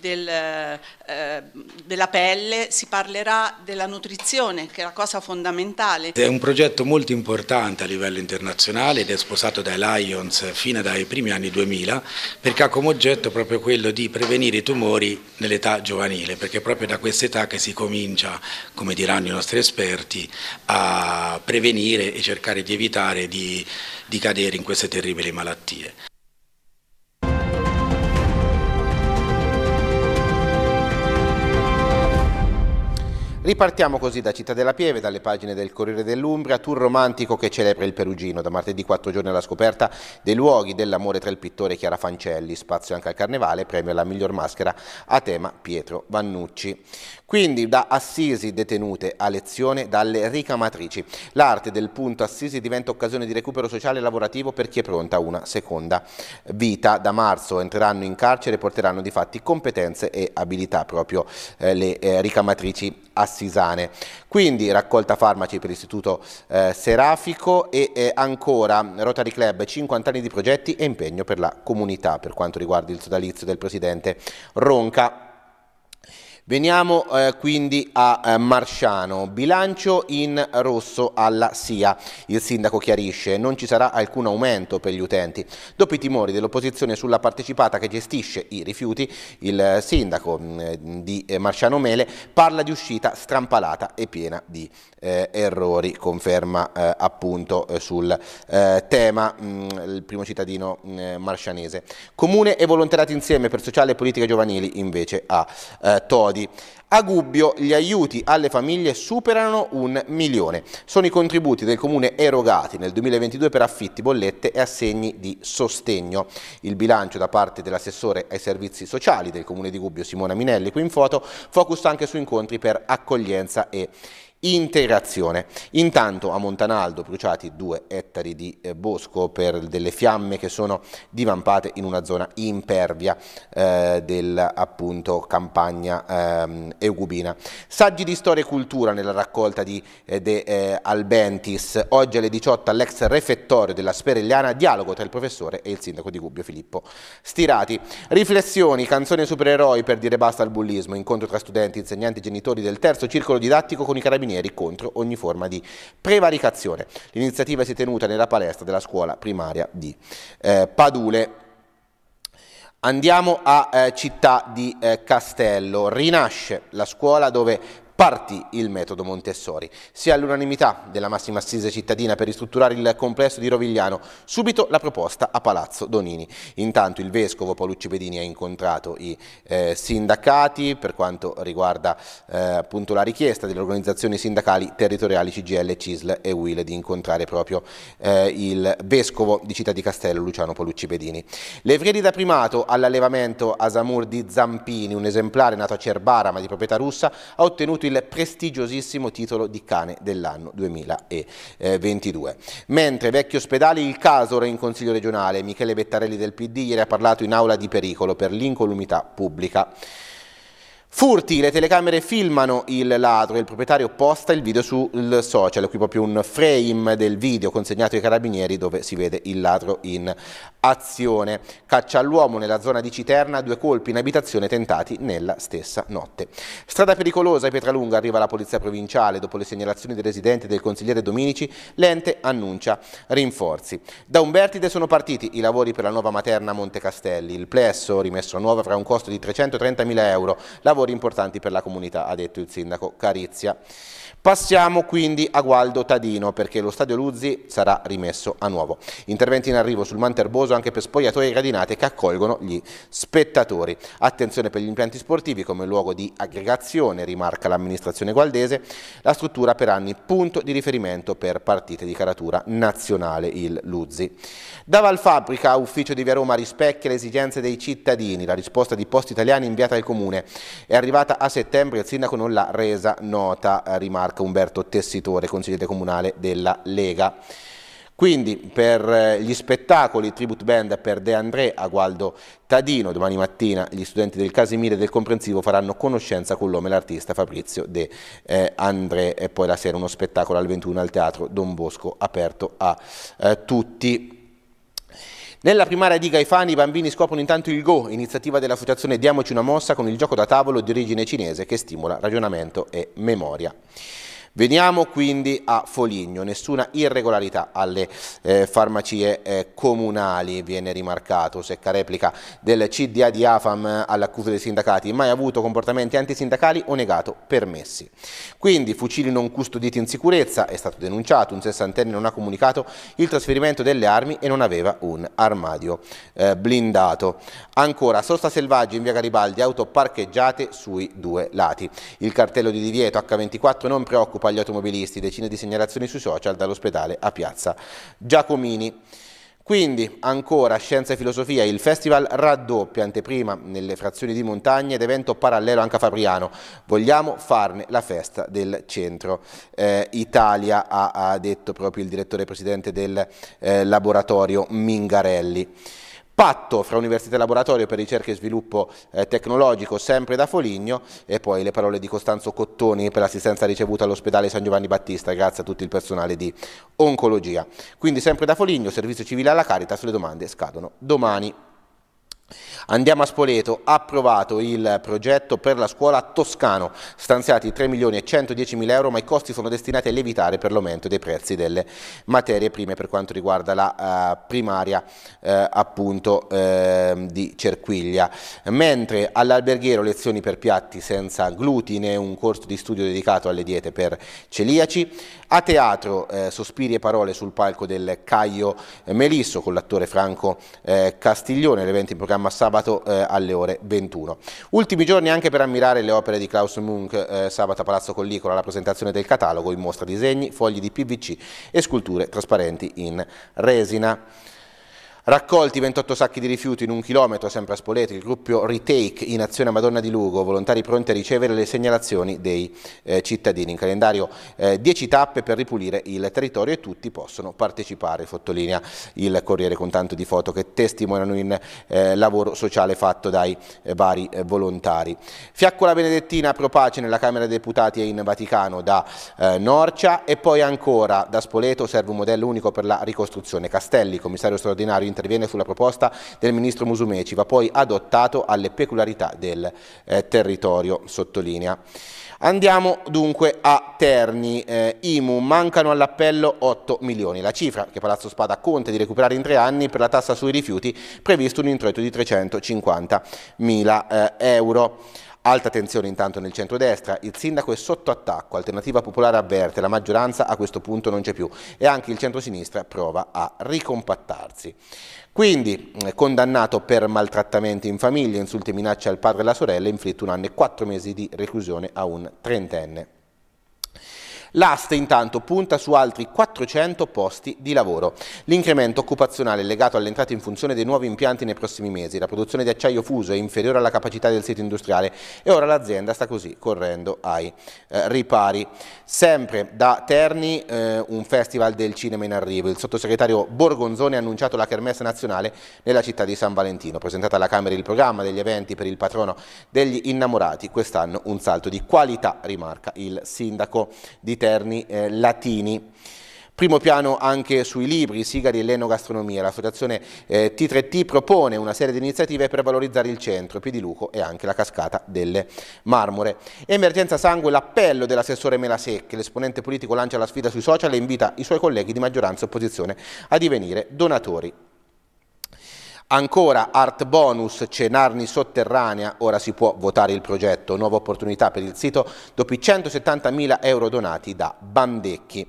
del, eh, della pelle, si parlerà della nutrizione, che è la cosa fondamentale. È un progetto molto importante a livello internazionale ed è sposato dai Lions fino ai primi anni 2000, perché ha come oggetto proprio quello di prevenire i tumori nell'età giovanile, perché è proprio da questa età che si comincia, come diranno i nostri esperti, a prevenire e cercare di evitare di, di cadere in queste terribili malattie. Ripartiamo così da Cittadella Pieve, dalle pagine del Corriere dell'Umbria, tour romantico che celebra il Perugino. Da martedì 4 giorni alla scoperta dei luoghi dell'amore tra il pittore Chiara Fancelli, spazio anche al Carnevale, premio alla miglior maschera a tema Pietro Vannucci. Quindi da assisi detenute a lezione dalle ricamatrici. L'arte del punto assisi diventa occasione di recupero sociale e lavorativo per chi è pronta a una seconda vita. Da marzo entreranno in carcere e porteranno di fatti competenze e abilità proprio eh, le eh, ricamatrici assisane. Quindi raccolta farmaci per l'Istituto eh, Serafico e eh, ancora Rotary Club, 50 anni di progetti e impegno per la comunità per quanto riguarda il sodalizio del Presidente Ronca. Veniamo eh, quindi a eh, Marciano, bilancio in rosso alla SIA. Il sindaco chiarisce non ci sarà alcun aumento per gli utenti. Dopo i timori dell'opposizione sulla partecipata che gestisce i rifiuti, il sindaco mh, mm, eh, di eh, Marciano Mele parla di uscita strampalata e piena di eh, errori, conferma eh, appunto sul tema mh, mm, il primo cittadino mh, mm, marcianese. Comune e volontariati insieme per sociale e politica giovanili invece a Todi Lombardi. A Gubbio gli aiuti alle famiglie superano un milione. Sono i contributi del Comune erogati nel 2022 per affitti, bollette e assegni di sostegno. Il bilancio da parte dell'assessore ai servizi sociali del Comune di Gubbio, Simona Minelli, qui in foto, focus anche su incontri per accoglienza e interazione. Intanto a Montanaldo bruciati due ettari di eh, bosco per delle fiamme che sono divampate in una zona impervia eh, del appunto campagna ehm, eugubina. Saggi di storia e cultura nella raccolta di eh, De eh, Albentis. Oggi alle 18 all'ex refettorio della Sperelliana dialogo tra il professore e il sindaco di Gubbio Filippo Stirati. Riflessioni, canzoni e supereroi per dire basta al bullismo, incontro tra studenti, insegnanti e genitori del terzo circolo didattico con i carabinieri stranieri contro ogni forma di prevaricazione. L'iniziativa si è tenuta nella palestra della scuola primaria di eh, Padule. Andiamo a eh, Città di eh, Castello, rinasce la scuola dove partì il metodo Montessori. Sia all'unanimità della massima assise cittadina per ristrutturare il complesso di Rovigliano, subito la proposta a Palazzo Donini. Intanto il vescovo Paolucci Bedini ha incontrato i eh, sindacati per quanto riguarda eh, appunto la richiesta delle organizzazioni sindacali territoriali CGL, CISL e UIL di incontrare proprio eh, il vescovo di Città di Castello Luciano Paolucci Bedini. Le vredi da primato all'allevamento Asamur di Zampini, un esemplare nato a Cerbara ma di proprietà russa, ha ottenuto ottenuto il prestigiosissimo titolo di cane dell'anno 2022. Mentre vecchi ospedali, il caso ora in Consiglio regionale, Michele Bettarelli del PD ieri ha parlato in aula di pericolo per l'incolumità pubblica. Furti, le telecamere filmano il ladro e il proprietario posta il video sul social, qui proprio un frame del video consegnato ai carabinieri dove si vede il ladro in azione. Caccia all'uomo nella zona di Citerna, due colpi in abitazione tentati nella stessa notte. Strada pericolosa a Pietralunga arriva la polizia provinciale, dopo le segnalazioni del residente e del consigliere Dominici, l'ente annuncia rinforzi. Da Umbertide sono partiti i lavori per la nuova materna a Montecastelli, il plesso rimesso a nuovo avrà un costo di 330.000 euro, lavoro lavori importanti per la comunità, ha detto il sindaco Carizia. Passiamo quindi a Gualdo Tadino perché lo stadio Luzzi sarà rimesso a nuovo. Interventi in arrivo sul Manterboso anche per spogliatoie e gradinate che accolgono gli spettatori. Attenzione per gli impianti sportivi come luogo di aggregazione, rimarca l'amministrazione gualdese, la struttura per anni punto di riferimento per partite di caratura nazionale il Luzzi. Da Valfabbrica, ufficio di Via Roma rispecchia le esigenze dei cittadini. La risposta di Posti Italiani inviata al Comune è arrivata a settembre, il sindaco non l'ha resa nota, rimarca Marco Umberto Tessitore, consigliere comunale della Lega. Quindi per eh, gli spettacoli tribute band per De André a Gualdo Tadino, domani mattina gli studenti del Casimire e del Comprensivo faranno conoscenza con l'uomo e l'artista Fabrizio De eh, André e poi la sera uno spettacolo al 21 al Teatro Don Bosco aperto a eh, tutti. Nella primaria di Gaifani i bambini scoprono intanto il Go, iniziativa dell'associazione Diamoci una mossa con il gioco da tavolo di origine cinese che stimola ragionamento e memoria. Veniamo quindi a Foligno, nessuna irregolarità alle eh, farmacie eh, comunali, viene rimarcato, secca replica del CDA di AFAM all'accusa dei sindacati, mai avuto comportamenti antisindacali o negato permessi. Quindi fucili non custoditi in sicurezza, è stato denunciato, un sessantenne non ha comunicato il trasferimento delle armi e non aveva un armadio eh, blindato. Ancora, sosta selvaggia in via Garibaldi, auto parcheggiate sui due lati. Il cartello di divieto H24 non preoccupa preoccupa gli automobilisti, decine di segnalazioni sui social dall'ospedale a Piazza Giacomini. Quindi, ancora Scienza e Filosofia, il festival raddoppia anteprima nelle frazioni di montagna ed evento parallelo anche a Fabriano. Vogliamo farne la festa del centro. Eh, Italia ha, ha, detto proprio il direttore presidente del eh, laboratorio Mingarelli patto fra Università e Laboratorio per ricerca e sviluppo eh, tecnologico sempre da Foligno e poi le parole di Costanzo Cottoni per l'assistenza ricevuta all'ospedale San Giovanni Battista grazie a tutto il personale di oncologia. Quindi sempre da Foligno, servizio civile alla carità, sulle domande scadono domani. Andiamo a Spoleto, approvato il progetto per la scuola Toscano, stanziati 3 milioni e 110 mila euro ma i costi sono destinati a lievitare per l'aumento dei prezzi delle materie prime per quanto riguarda la uh, primaria uh, appunto uh, di Cerquiglia. Mentre all'alberghiero lezioni per piatti senza glutine, un corso di studio dedicato alle diete per celiaci, a teatro, eh, sospiri e parole sul palco del Caio eh, Melisso con l'attore Franco eh, Castiglione, l'evento in programma sabato eh, alle ore 21. Ultimi giorni anche per ammirare le opere di Klaus Munk, eh, sabato a Palazzo Collicola, la presentazione del catalogo in mostra disegni, fogli di PVC e sculture trasparenti in resina. Raccolti 28 sacchi di rifiuti in un chilometro, sempre a Spoleto, il gruppo Retake in azione a Madonna di Lugo, volontari pronti a ricevere le segnalazioni dei eh, cittadini. In calendario 10 eh, tappe per ripulire il territorio e tutti possono partecipare, sottolinea il Corriere con tanto di foto che testimoniano il eh, lavoro sociale fatto dai eh, vari eh, volontari. Fiaccola Benedettina propace nella Camera dei Deputati e in Vaticano da eh, Norcia e poi ancora da Spoleto serve un modello unico per la ricostruzione. Castelli, commissario straordinario interviene sulla proposta del ministro Musumeci, va poi adottato alle peculiarità del eh, territorio, sottolinea. Andiamo dunque a Terni, eh, IMU, mancano all'appello 8 milioni, la cifra che Palazzo Spada conta di recuperare in tre anni per la tassa sui rifiuti, previsto un introito di 350 mila eh, euro. Alta tensione intanto nel centrodestra, il sindaco è sotto attacco, Alternativa Popolare avverte, la maggioranza a questo punto non c'è più e anche il centrosinistra prova a ricompattarsi. Quindi, eh, condannato per maltrattamenti in famiglia, insulti e minacce al padre e alla sorella, inflitto un anno e quattro mesi di reclusione a un trentenne. L'asta intanto punta su altri 400 posti di lavoro. L'incremento occupazionale legato all'entrata in funzione dei nuovi impianti nei prossimi mesi, la produzione di acciaio fuso è inferiore alla capacità del sito industriale e ora l'azienda sta così correndo ai eh, ripari. Sempre da Terni eh, un festival del cinema in arrivo. Il sottosegretario Borgonzoni ha annunciato la Kermesse Nazionale nella città di San Valentino, presentata alla Camera il programma degli eventi per il patrono degli innamorati. Quest'anno un salto di qualità, rimarca il sindaco di Terni interni eh, latini. Primo piano anche sui libri, siga di Elenogastronomia. L'associazione eh, T3T propone una serie di iniziative per valorizzare il centro, Piediluco e anche la cascata delle Marmore. Emergenza sangue, l'appello dell'assessore Melasecchi. L'esponente politico lancia la sfida sui social e invita i suoi colleghi di maggioranza e opposizione a divenire donatori Ancora art bonus Cenarni Sotterranea, ora si può votare il progetto, nuova opportunità per il sito dopo i 170.000 euro donati da Bandecchi.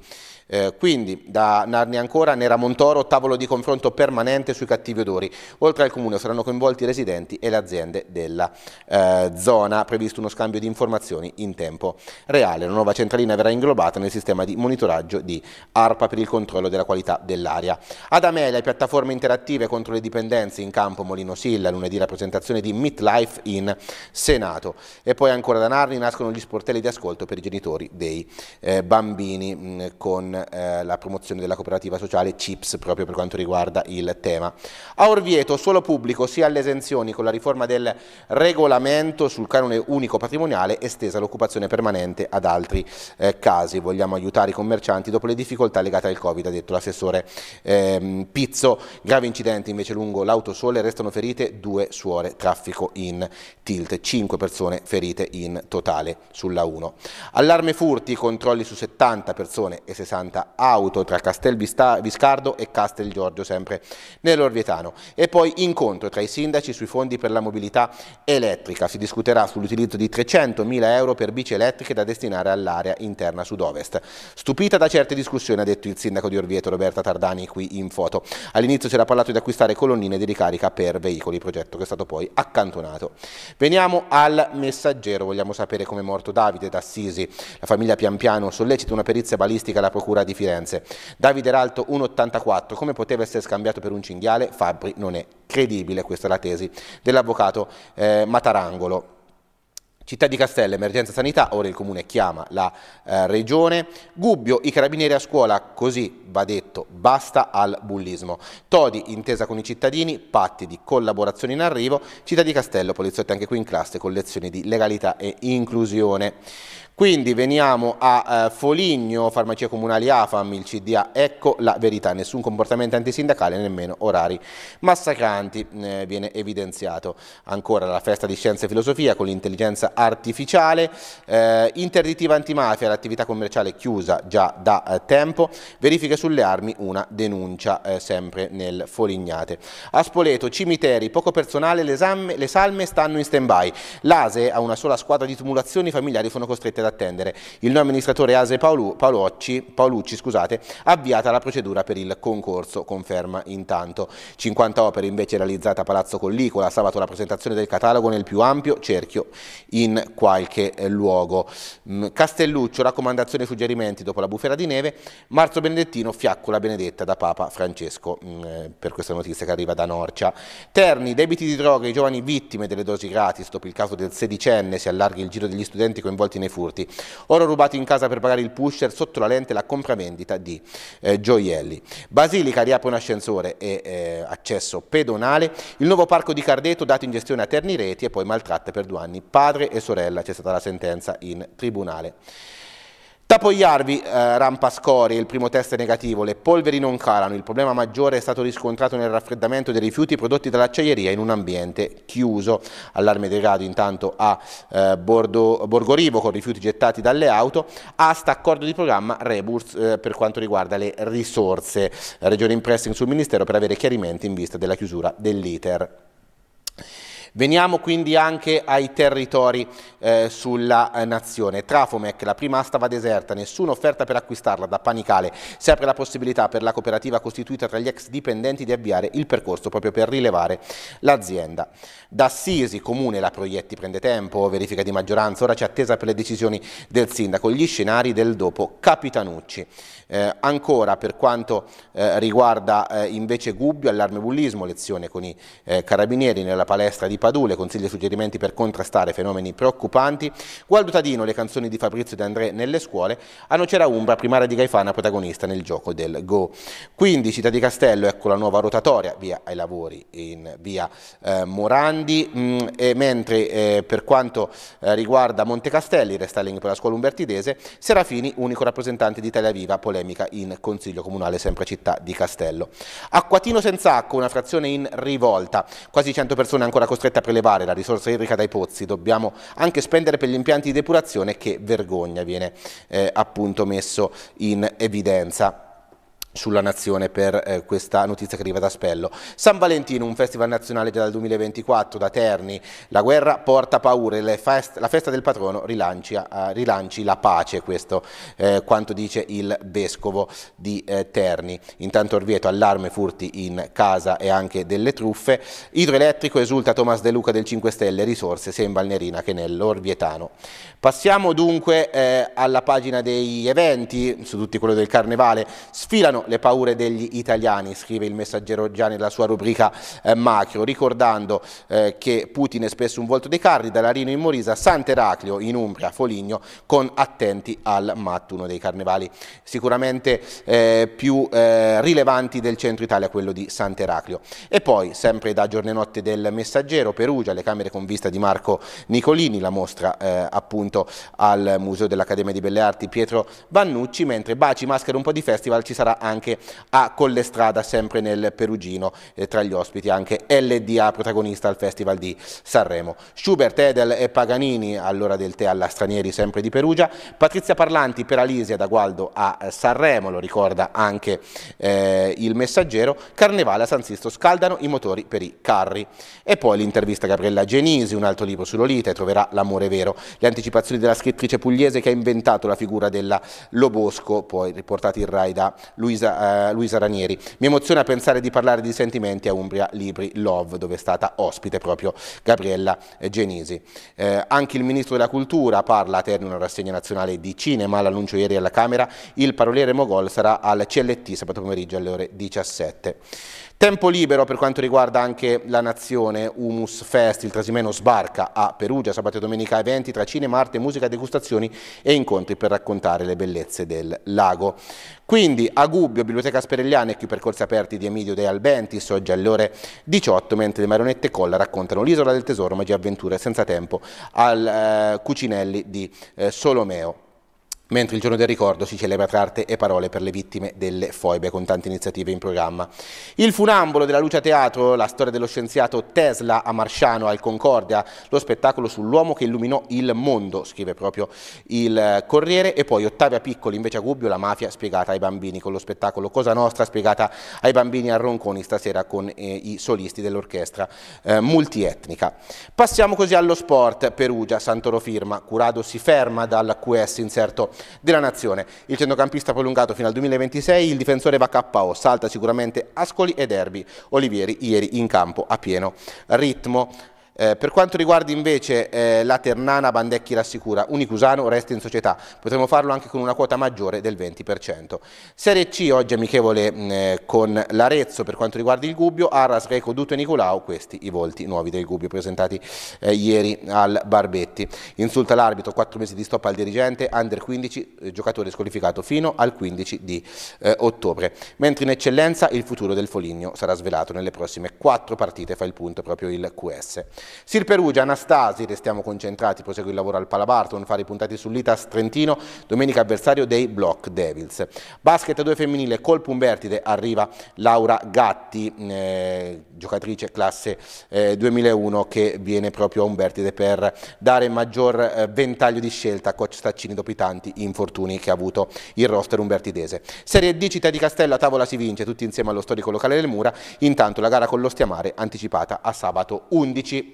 Eh, quindi da Narni ancora, Nera Montoro, tavolo di confronto permanente sui cattivi odori. Oltre al comune saranno coinvolti i residenti e le aziende della eh, zona. Previsto uno scambio di informazioni in tempo reale. La nuova centralina verrà inglobata nel sistema di monitoraggio di ARPA per il controllo della qualità dell'aria. Ad Amelia, piattaforme interattive contro le dipendenze in campo Molino Silla, lunedì la presentazione di Midlife in Senato. E poi ancora da Narni nascono gli sportelli di ascolto per i genitori dei eh, bambini mh, mm, con eh, la promozione della cooperativa sociale CIPS proprio per quanto riguarda il tema. A Orvieto, suolo pubblico, sia alle esenzioni con la riforma del regolamento sul canone unico patrimoniale estesa all'occupazione permanente ad altri eh, casi. Vogliamo aiutare i commercianti dopo le difficoltà legate al Covid, ha detto l'assessore ehm, Pizzo. Grave incidente invece lungo l'autosole, restano ferite due suore, traffico in tilt, cinque persone ferite in totale sulla 1. Allarme furti, controlli su 70 persone e 60 40 auto tra Castel Viscardo e Castel Giorgio sempre nell'Orvietano e poi incontro tra i sindaci sui fondi per la mobilità elettrica si discuterà sull'utilizzo di 300.000 euro per bici elettriche da destinare all'area interna sud-ovest stupita da certe discussioni ha detto il sindaco di Orvieto Roberta Tardani qui in foto all'inizio si era parlato di acquistare colonnine di ricarica per veicoli progetto che è stato poi accantonato veniamo al messaggero vogliamo sapere come è morto Davide d'Assisi la famiglia pian piano sollecita una perizia balistica alla procura Procura di Firenze. Davide Ralto 1,84, come poteva essere scambiato per un cinghiale? Fabbri non è credibile, questa è la tesi dell'avvocato eh, Matarangolo. Città di Castello, emergenza sanità, ora il comune chiama la eh, regione. Gubbio, i carabinieri a scuola, così va detto basta al bullismo. Todi, intesa con i cittadini, patti di collaborazione in arrivo, città di Castello, poliziotti anche qui in classe, con lezioni di legalità e inclusione. Quindi veniamo a eh, Foligno, farmacia comunali AFAM, il CDA, ecco la verità, nessun comportamento antisindacale, nemmeno orari massacranti, eh, viene evidenziato. Ancora la festa di scienza e filosofia con l'intelligenza artificiale, eh, interditiva antimafia, l'attività commerciale chiusa già da eh, tempo, verifiche sulle armi una denuncia eh, sempre nel Folignate. A Spoleto, cimiteri, poco personale, le salme stanno in stand-by. L'ASE ha una sola squadra di tumulazioni, i familiari sono costretti ad attendere. Il nuovo amministratore ASE Paolu, Paolucci, Paolucci scusate, avviata la procedura per il concorso, conferma intanto. 50 opere invece realizzate a Palazzo Collicola, sabato la presentazione del catalogo nel più ampio cerchio in qualche eh, luogo. Mm, Castelluccio, raccomandazioni e suggerimenti dopo la bufera di neve, Marzo Benedettino fiaccola benedetta da Papa Francesco mm, eh, per questa notizia che arriva da Norcia. Terni, debiti di droga, i giovani vittime delle dosi gratis, dopo il caso del sedicenne si allarga il giro degli studenti coinvolti nei furti. Oro rubato in casa per pagare il pusher, sotto la lente la compravendita di eh, gioielli. Basilica riapre un ascensore e eh, accesso pedonale, il nuovo parco di Cardeto dato in gestione a Terni Reti e poi maltratta per due anni padre e sorella, c'è stata la sentenza in tribunale. Tapogliarvi eh, rampa scorie, il primo test è negativo, le polveri non calano, il problema maggiore è stato riscontrato nel raffreddamento dei rifiuti prodotti dall'acciaieria in un ambiente chiuso. Allarme degrado intanto a eh, Bordo, Borgorivo con rifiuti gettati dalle auto, asta accordo di programma Rebus eh, per quanto riguarda le risorse. Regione in pressing sul Ministero per avere chiarimenti in vista della chiusura dell'iter. Veniamo quindi anche ai territori eh, sulla eh, nazione. Trafomec, la prima asta va deserta, nessuna offerta per acquistarla da Panicale. Si apre la possibilità per la cooperativa costituita tra gli ex dipendenti di avviare il percorso proprio per rilevare l'azienda. Da Sisi, comune, la Proietti prende tempo, verifica di maggioranza, ora c'è attesa per le decisioni del sindaco, gli scenari del dopo Capitanucci. Eh, ancora per quanto eh, riguarda eh, invece Gubbio, allarme bullismo, lezione con i eh, carabinieri nella palestra di Padule consigli e suggerimenti per contrastare fenomeni preoccupanti, Gualdo Tadino le canzoni di Fabrizio De André nelle scuole, a Nocera Umbra primaria di Gaifana protagonista nel gioco del Go. Quindi Città di Castello, ecco la nuova rotatoria, via ai lavori in via eh, Morandi, mh, mm, mentre eh, per quanto eh, riguarda Castelli, restyling per la scuola umbertidese, Serafini, unico rappresentante di Italia Viva, polemica in Consiglio Comunale, sempre città di Castello. Acquatino senza Senz'Acqua, una frazione in rivolta, quasi 100 persone ancora costrette costretti prelevare la risorsa idrica dai pozzi, dobbiamo anche spendere per gli impianti di depurazione che vergogna viene eh, appunto messo in evidenza sulla nazione per eh, questa notizia che arriva da Spello. San Valentino, un festival nazionale già dal 2024 da Terni. La guerra porta paure, fest la festa del patrono rilancia, uh, rilanci la pace, questo eh, quanto dice il vescovo di eh, Terni. Intanto Orvieto allarme furti in casa e anche delle truffe. Idroelettrico esulta Tomas De Luca del 5 Stelle, risorse sia in Valnerina che nell'Orvietano. Passiamo dunque eh, alla pagina degli eventi, su tutti quello del carnevale. Sfilano le paure degli italiani, scrive il messaggero già nella sua rubrica eh, Macro, ricordando eh, che Putin è spesso un volto dei carri, da Larino in Morisa, Sant'Eraclio in Umbria, Foligno, con attenti al mattuno dei carnevali, sicuramente eh, più eh, rilevanti del centro Italia, quello di Sant'Eraclio. E poi, sempre da giorno e notte del messaggero, Perugia, le camere con vista di Marco Nicolini, la mostra eh, appunto al Museo dell'Accademia di Belle Arti Pietro Vannucci, mentre Baci, Maschere, un po' di festival ci sarà anche anche a Collestrada, sempre nel Perugino, eh, tra gli ospiti anche LDA, protagonista al Festival di Sanremo. Schubert, Edel e Paganini, all'ora del tè alla Stranieri, sempre di Perugia. Patrizia Parlanti per Alisia da Gualdo a Sanremo, lo ricorda anche eh, il messaggero. Carnevale a San Sisto scaldano i motori per i carri. E poi l'intervista a Gabriella Genisi, un altro libro sull'Olite, troverà l'amore vero. Le anticipazioni della scrittrice pugliese che ha inventato la figura della Lobosco, poi riportati in Rai da Luisa Luisa, eh, Luisa, Ranieri. Mi emoziona pensare di parlare di sentimenti a Umbria Libri Love, dove è stata ospite proprio Gabriella eh, Genisi. Eh, anche il Ministro della Cultura parla a termine una rassegna nazionale di cinema, l'annuncio ieri alla Camera, il paroliere Mogol sarà al CLT sabato pomeriggio alle ore 17. Tempo libero per quanto riguarda anche la nazione, Humus Fest, il Trasimeno sbarca a Perugia, sabato e domenica eventi tra cinema, arte, musica, degustazioni e incontri per raccontare le bellezze del lago. Quindi a Gubbio, Biblioteca Sperelliana e più percorsi aperti di Emilio De Albentis, oggi alle ore 18, mentre le marionette Colla raccontano l'isola del tesoro, magia avventure senza tempo al eh, Cucinelli di eh, Solomeo mentre il giorno del ricordo si celebra tra arte e parole per le vittime delle foibe, con tante iniziative in programma. Il funambolo della Lucia teatro, la storia dello scienziato Tesla a Marciano al Concordia, lo spettacolo sull'uomo che illuminò il mondo, scrive proprio il eh, Corriere, e poi Ottavia Piccoli invece a Gubbio, la mafia spiegata ai bambini, con lo spettacolo Cosa Nostra spiegata ai bambini a Ronconi stasera con eh, i solisti dell'orchestra eh, multietnica. Passiamo così allo sport, Perugia, Santoro firma, Curado si ferma dal QS inserto della nazione. Il centrocampista prolungato fino al 2026, il difensore va KO, salta sicuramente Ascoli ed Erbi. Olivieri ieri in campo a pieno ritmo. Eh, per quanto riguarda invece eh, la Ternana Bandecchi Rassicura, Unicusano resta in società, potremmo farlo anche con una quota maggiore del 20%. Serie C oggi amichevole mh, mm, eh, con l'Arezzo per quanto riguarda il Gubbio, Arras, Greco, Duto e Nicolao, questi i volti nuovi del Gubbio presentati eh, ieri al Barbetti. Insulta l'arbitro, 4 mesi di stop al dirigente, under 15, eh, giocatore squalificato fino al 15 di eh, ottobre. Mentre in eccellenza il futuro del Foligno sarà svelato nelle prossime 4 partite, fa il punto proprio il QS. Sir Perugia, Anastasi, restiamo concentrati, prosegue il lavoro al Palabarton, fare i puntati sull'Itas Trentino, domenica avversario dei Block Devils. Basket 2 femminile, colpo Pumbertide arriva Laura Gatti, eh, giocatrice classe eh, 2001 che viene proprio a Umbertide per dare maggior eh, ventaglio di scelta a coach Staccini dopo i tanti infortuni che ha avuto il roster umbertidese. Serie D Città di Castello a tavola si vince tutti insieme allo storico locale del Mura, intanto la gara con lo Stiamare anticipata a sabato 11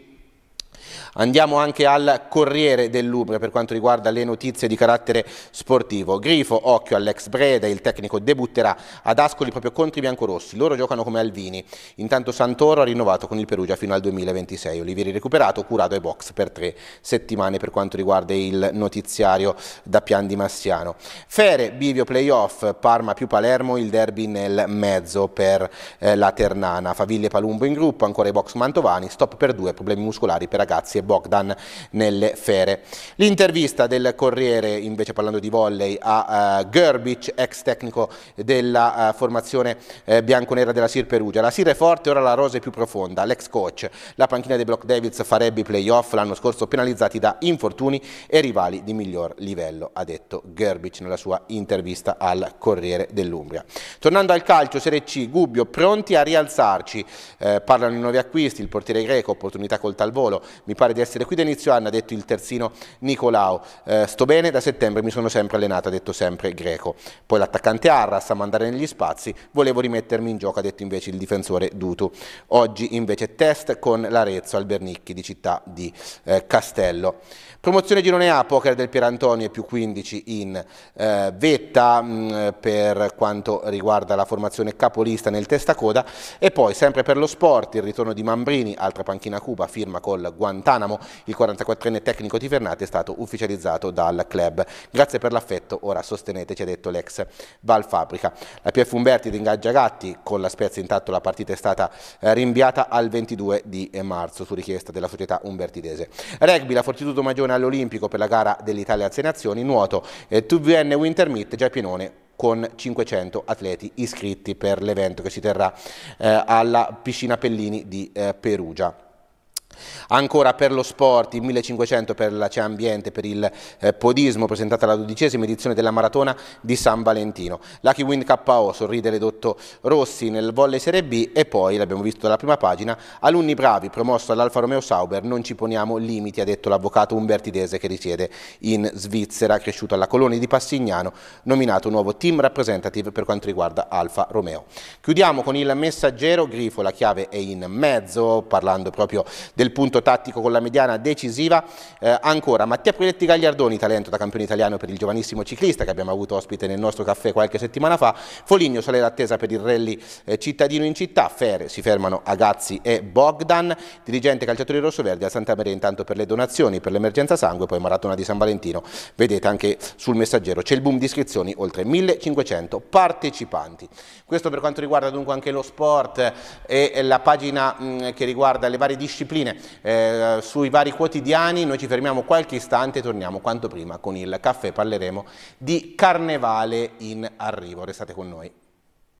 Andiamo anche al Corriere del Louvre per quanto riguarda le notizie di carattere sportivo. Grifo, occhio all'ex Breda, il tecnico debutterà ad Ascoli proprio contro i biancorossi. Loro giocano come Alvini. Intanto Santoro ha rinnovato con il Perugia fino al 2026. Olivieri recuperato, curato ai box per tre settimane per quanto riguarda il notiziario da Pian di Massiano. Fere, bivio playoff, Parma più Palermo, il derby nel mezzo per eh, la Ternana. Faviglie Palumbo in gruppo, ancora i box Mantovani, stop per due, problemi muscolari per Agostino ragazzi e Bogdan nelle fere. L'intervista del Corriere, invece parlando di volley, a uh, eh, Gerbic, ex tecnico della uh, formazione uh, bianconera della Sir Perugia. La Sir è forte, ora la rosa è più profonda, l'ex coach. La panchina dei Block Devils farebbe i playoff l'anno scorso penalizzati da infortuni e rivali di miglior livello, ha detto Gerbic nella sua intervista al Corriere dell'Umbria. Tornando al calcio, Serie C, Gubbio pronti a rialzarci, eh, parlano i nuovi acquisti, il portiere greco, opportunità col talvolo, mi pare di essere qui da inizio anno, ha detto il terzino Nicolao. Eh, sto bene, da settembre mi sono sempre allenato, ha detto sempre Greco. Poi l'attaccante Arras a mandare negli spazi, volevo rimettermi in gioco, ha detto invece il difensore Dutu. Oggi invece test con l'Arezzo al Bernicchi di città di eh, Castello. Promozione girone A, poker del Pierantoni e più 15 in eh, vetta mh, mm, per quanto riguarda la formazione capolista nel testacoda e poi sempre per lo sport il ritorno di Mambrini, altra panchina Cuba, firma col Guantanamo, il 44enne tecnico di Fernate è stato ufficializzato dal club. Grazie per l'affetto, ora sosteneteci, ha detto l'ex Valfabrica. La PF Umberti ringaggia Gatti, con la Spezia intatto la partita è stata eh, rinviata al 22 di marzo su richiesta della società umbertidese. Rugby, la Fortitudo Maggiore nazionale olimpico per la gara dell'Italia Alze Nazioni, nuoto eh, TVN Winter Meet Giappinone con 500 atleti iscritti per l'evento che si terrà eh, alla piscina Pellini di eh, Perugia. Ancora per lo sport, il 1500 per la CE Ambiente, per il eh, podismo, presentata la dodicesima edizione della maratona di San Valentino. Lucky Wind KO sorride l'edotto Rossi nel volle Serie B e poi, l'abbiamo visto dalla prima pagina, alunni bravi, promosso all'Alfa Romeo Sauber, non ci poniamo limiti, ha detto l'avvocato Umbertidese che risiede in Svizzera, cresciuto alla colonia di Passignano, nominato nuovo team representative per quanto riguarda Alfa Romeo. Chiudiamo con il messaggero Grifo, la chiave è in mezzo, parlando proprio del il punto tattico con la mediana decisiva. Eh, ancora Mattia Priletti Gagliardoni, talento da campione italiano per il giovanissimo ciclista che abbiamo avuto ospite nel nostro caffè qualche settimana fa. Foligno sale l'attesa per il rally eh, cittadino in città. Fere si fermano Agazzi e Bogdan. Dirigente calciatori rossoverdi a Santa Maria intanto per le donazioni, per l'emergenza sangue, poi maratona di San Valentino. Vedete anche sul messaggero c'è il boom di iscrizioni, oltre 1500 partecipanti. Questo per quanto riguarda dunque anche lo sport eh, e la pagina mh, che riguarda le varie discipline bene, eh, sui vari quotidiani noi ci fermiamo qualche istante e torniamo quanto prima con il caffè, parleremo di carnevale in arrivo, restate con noi.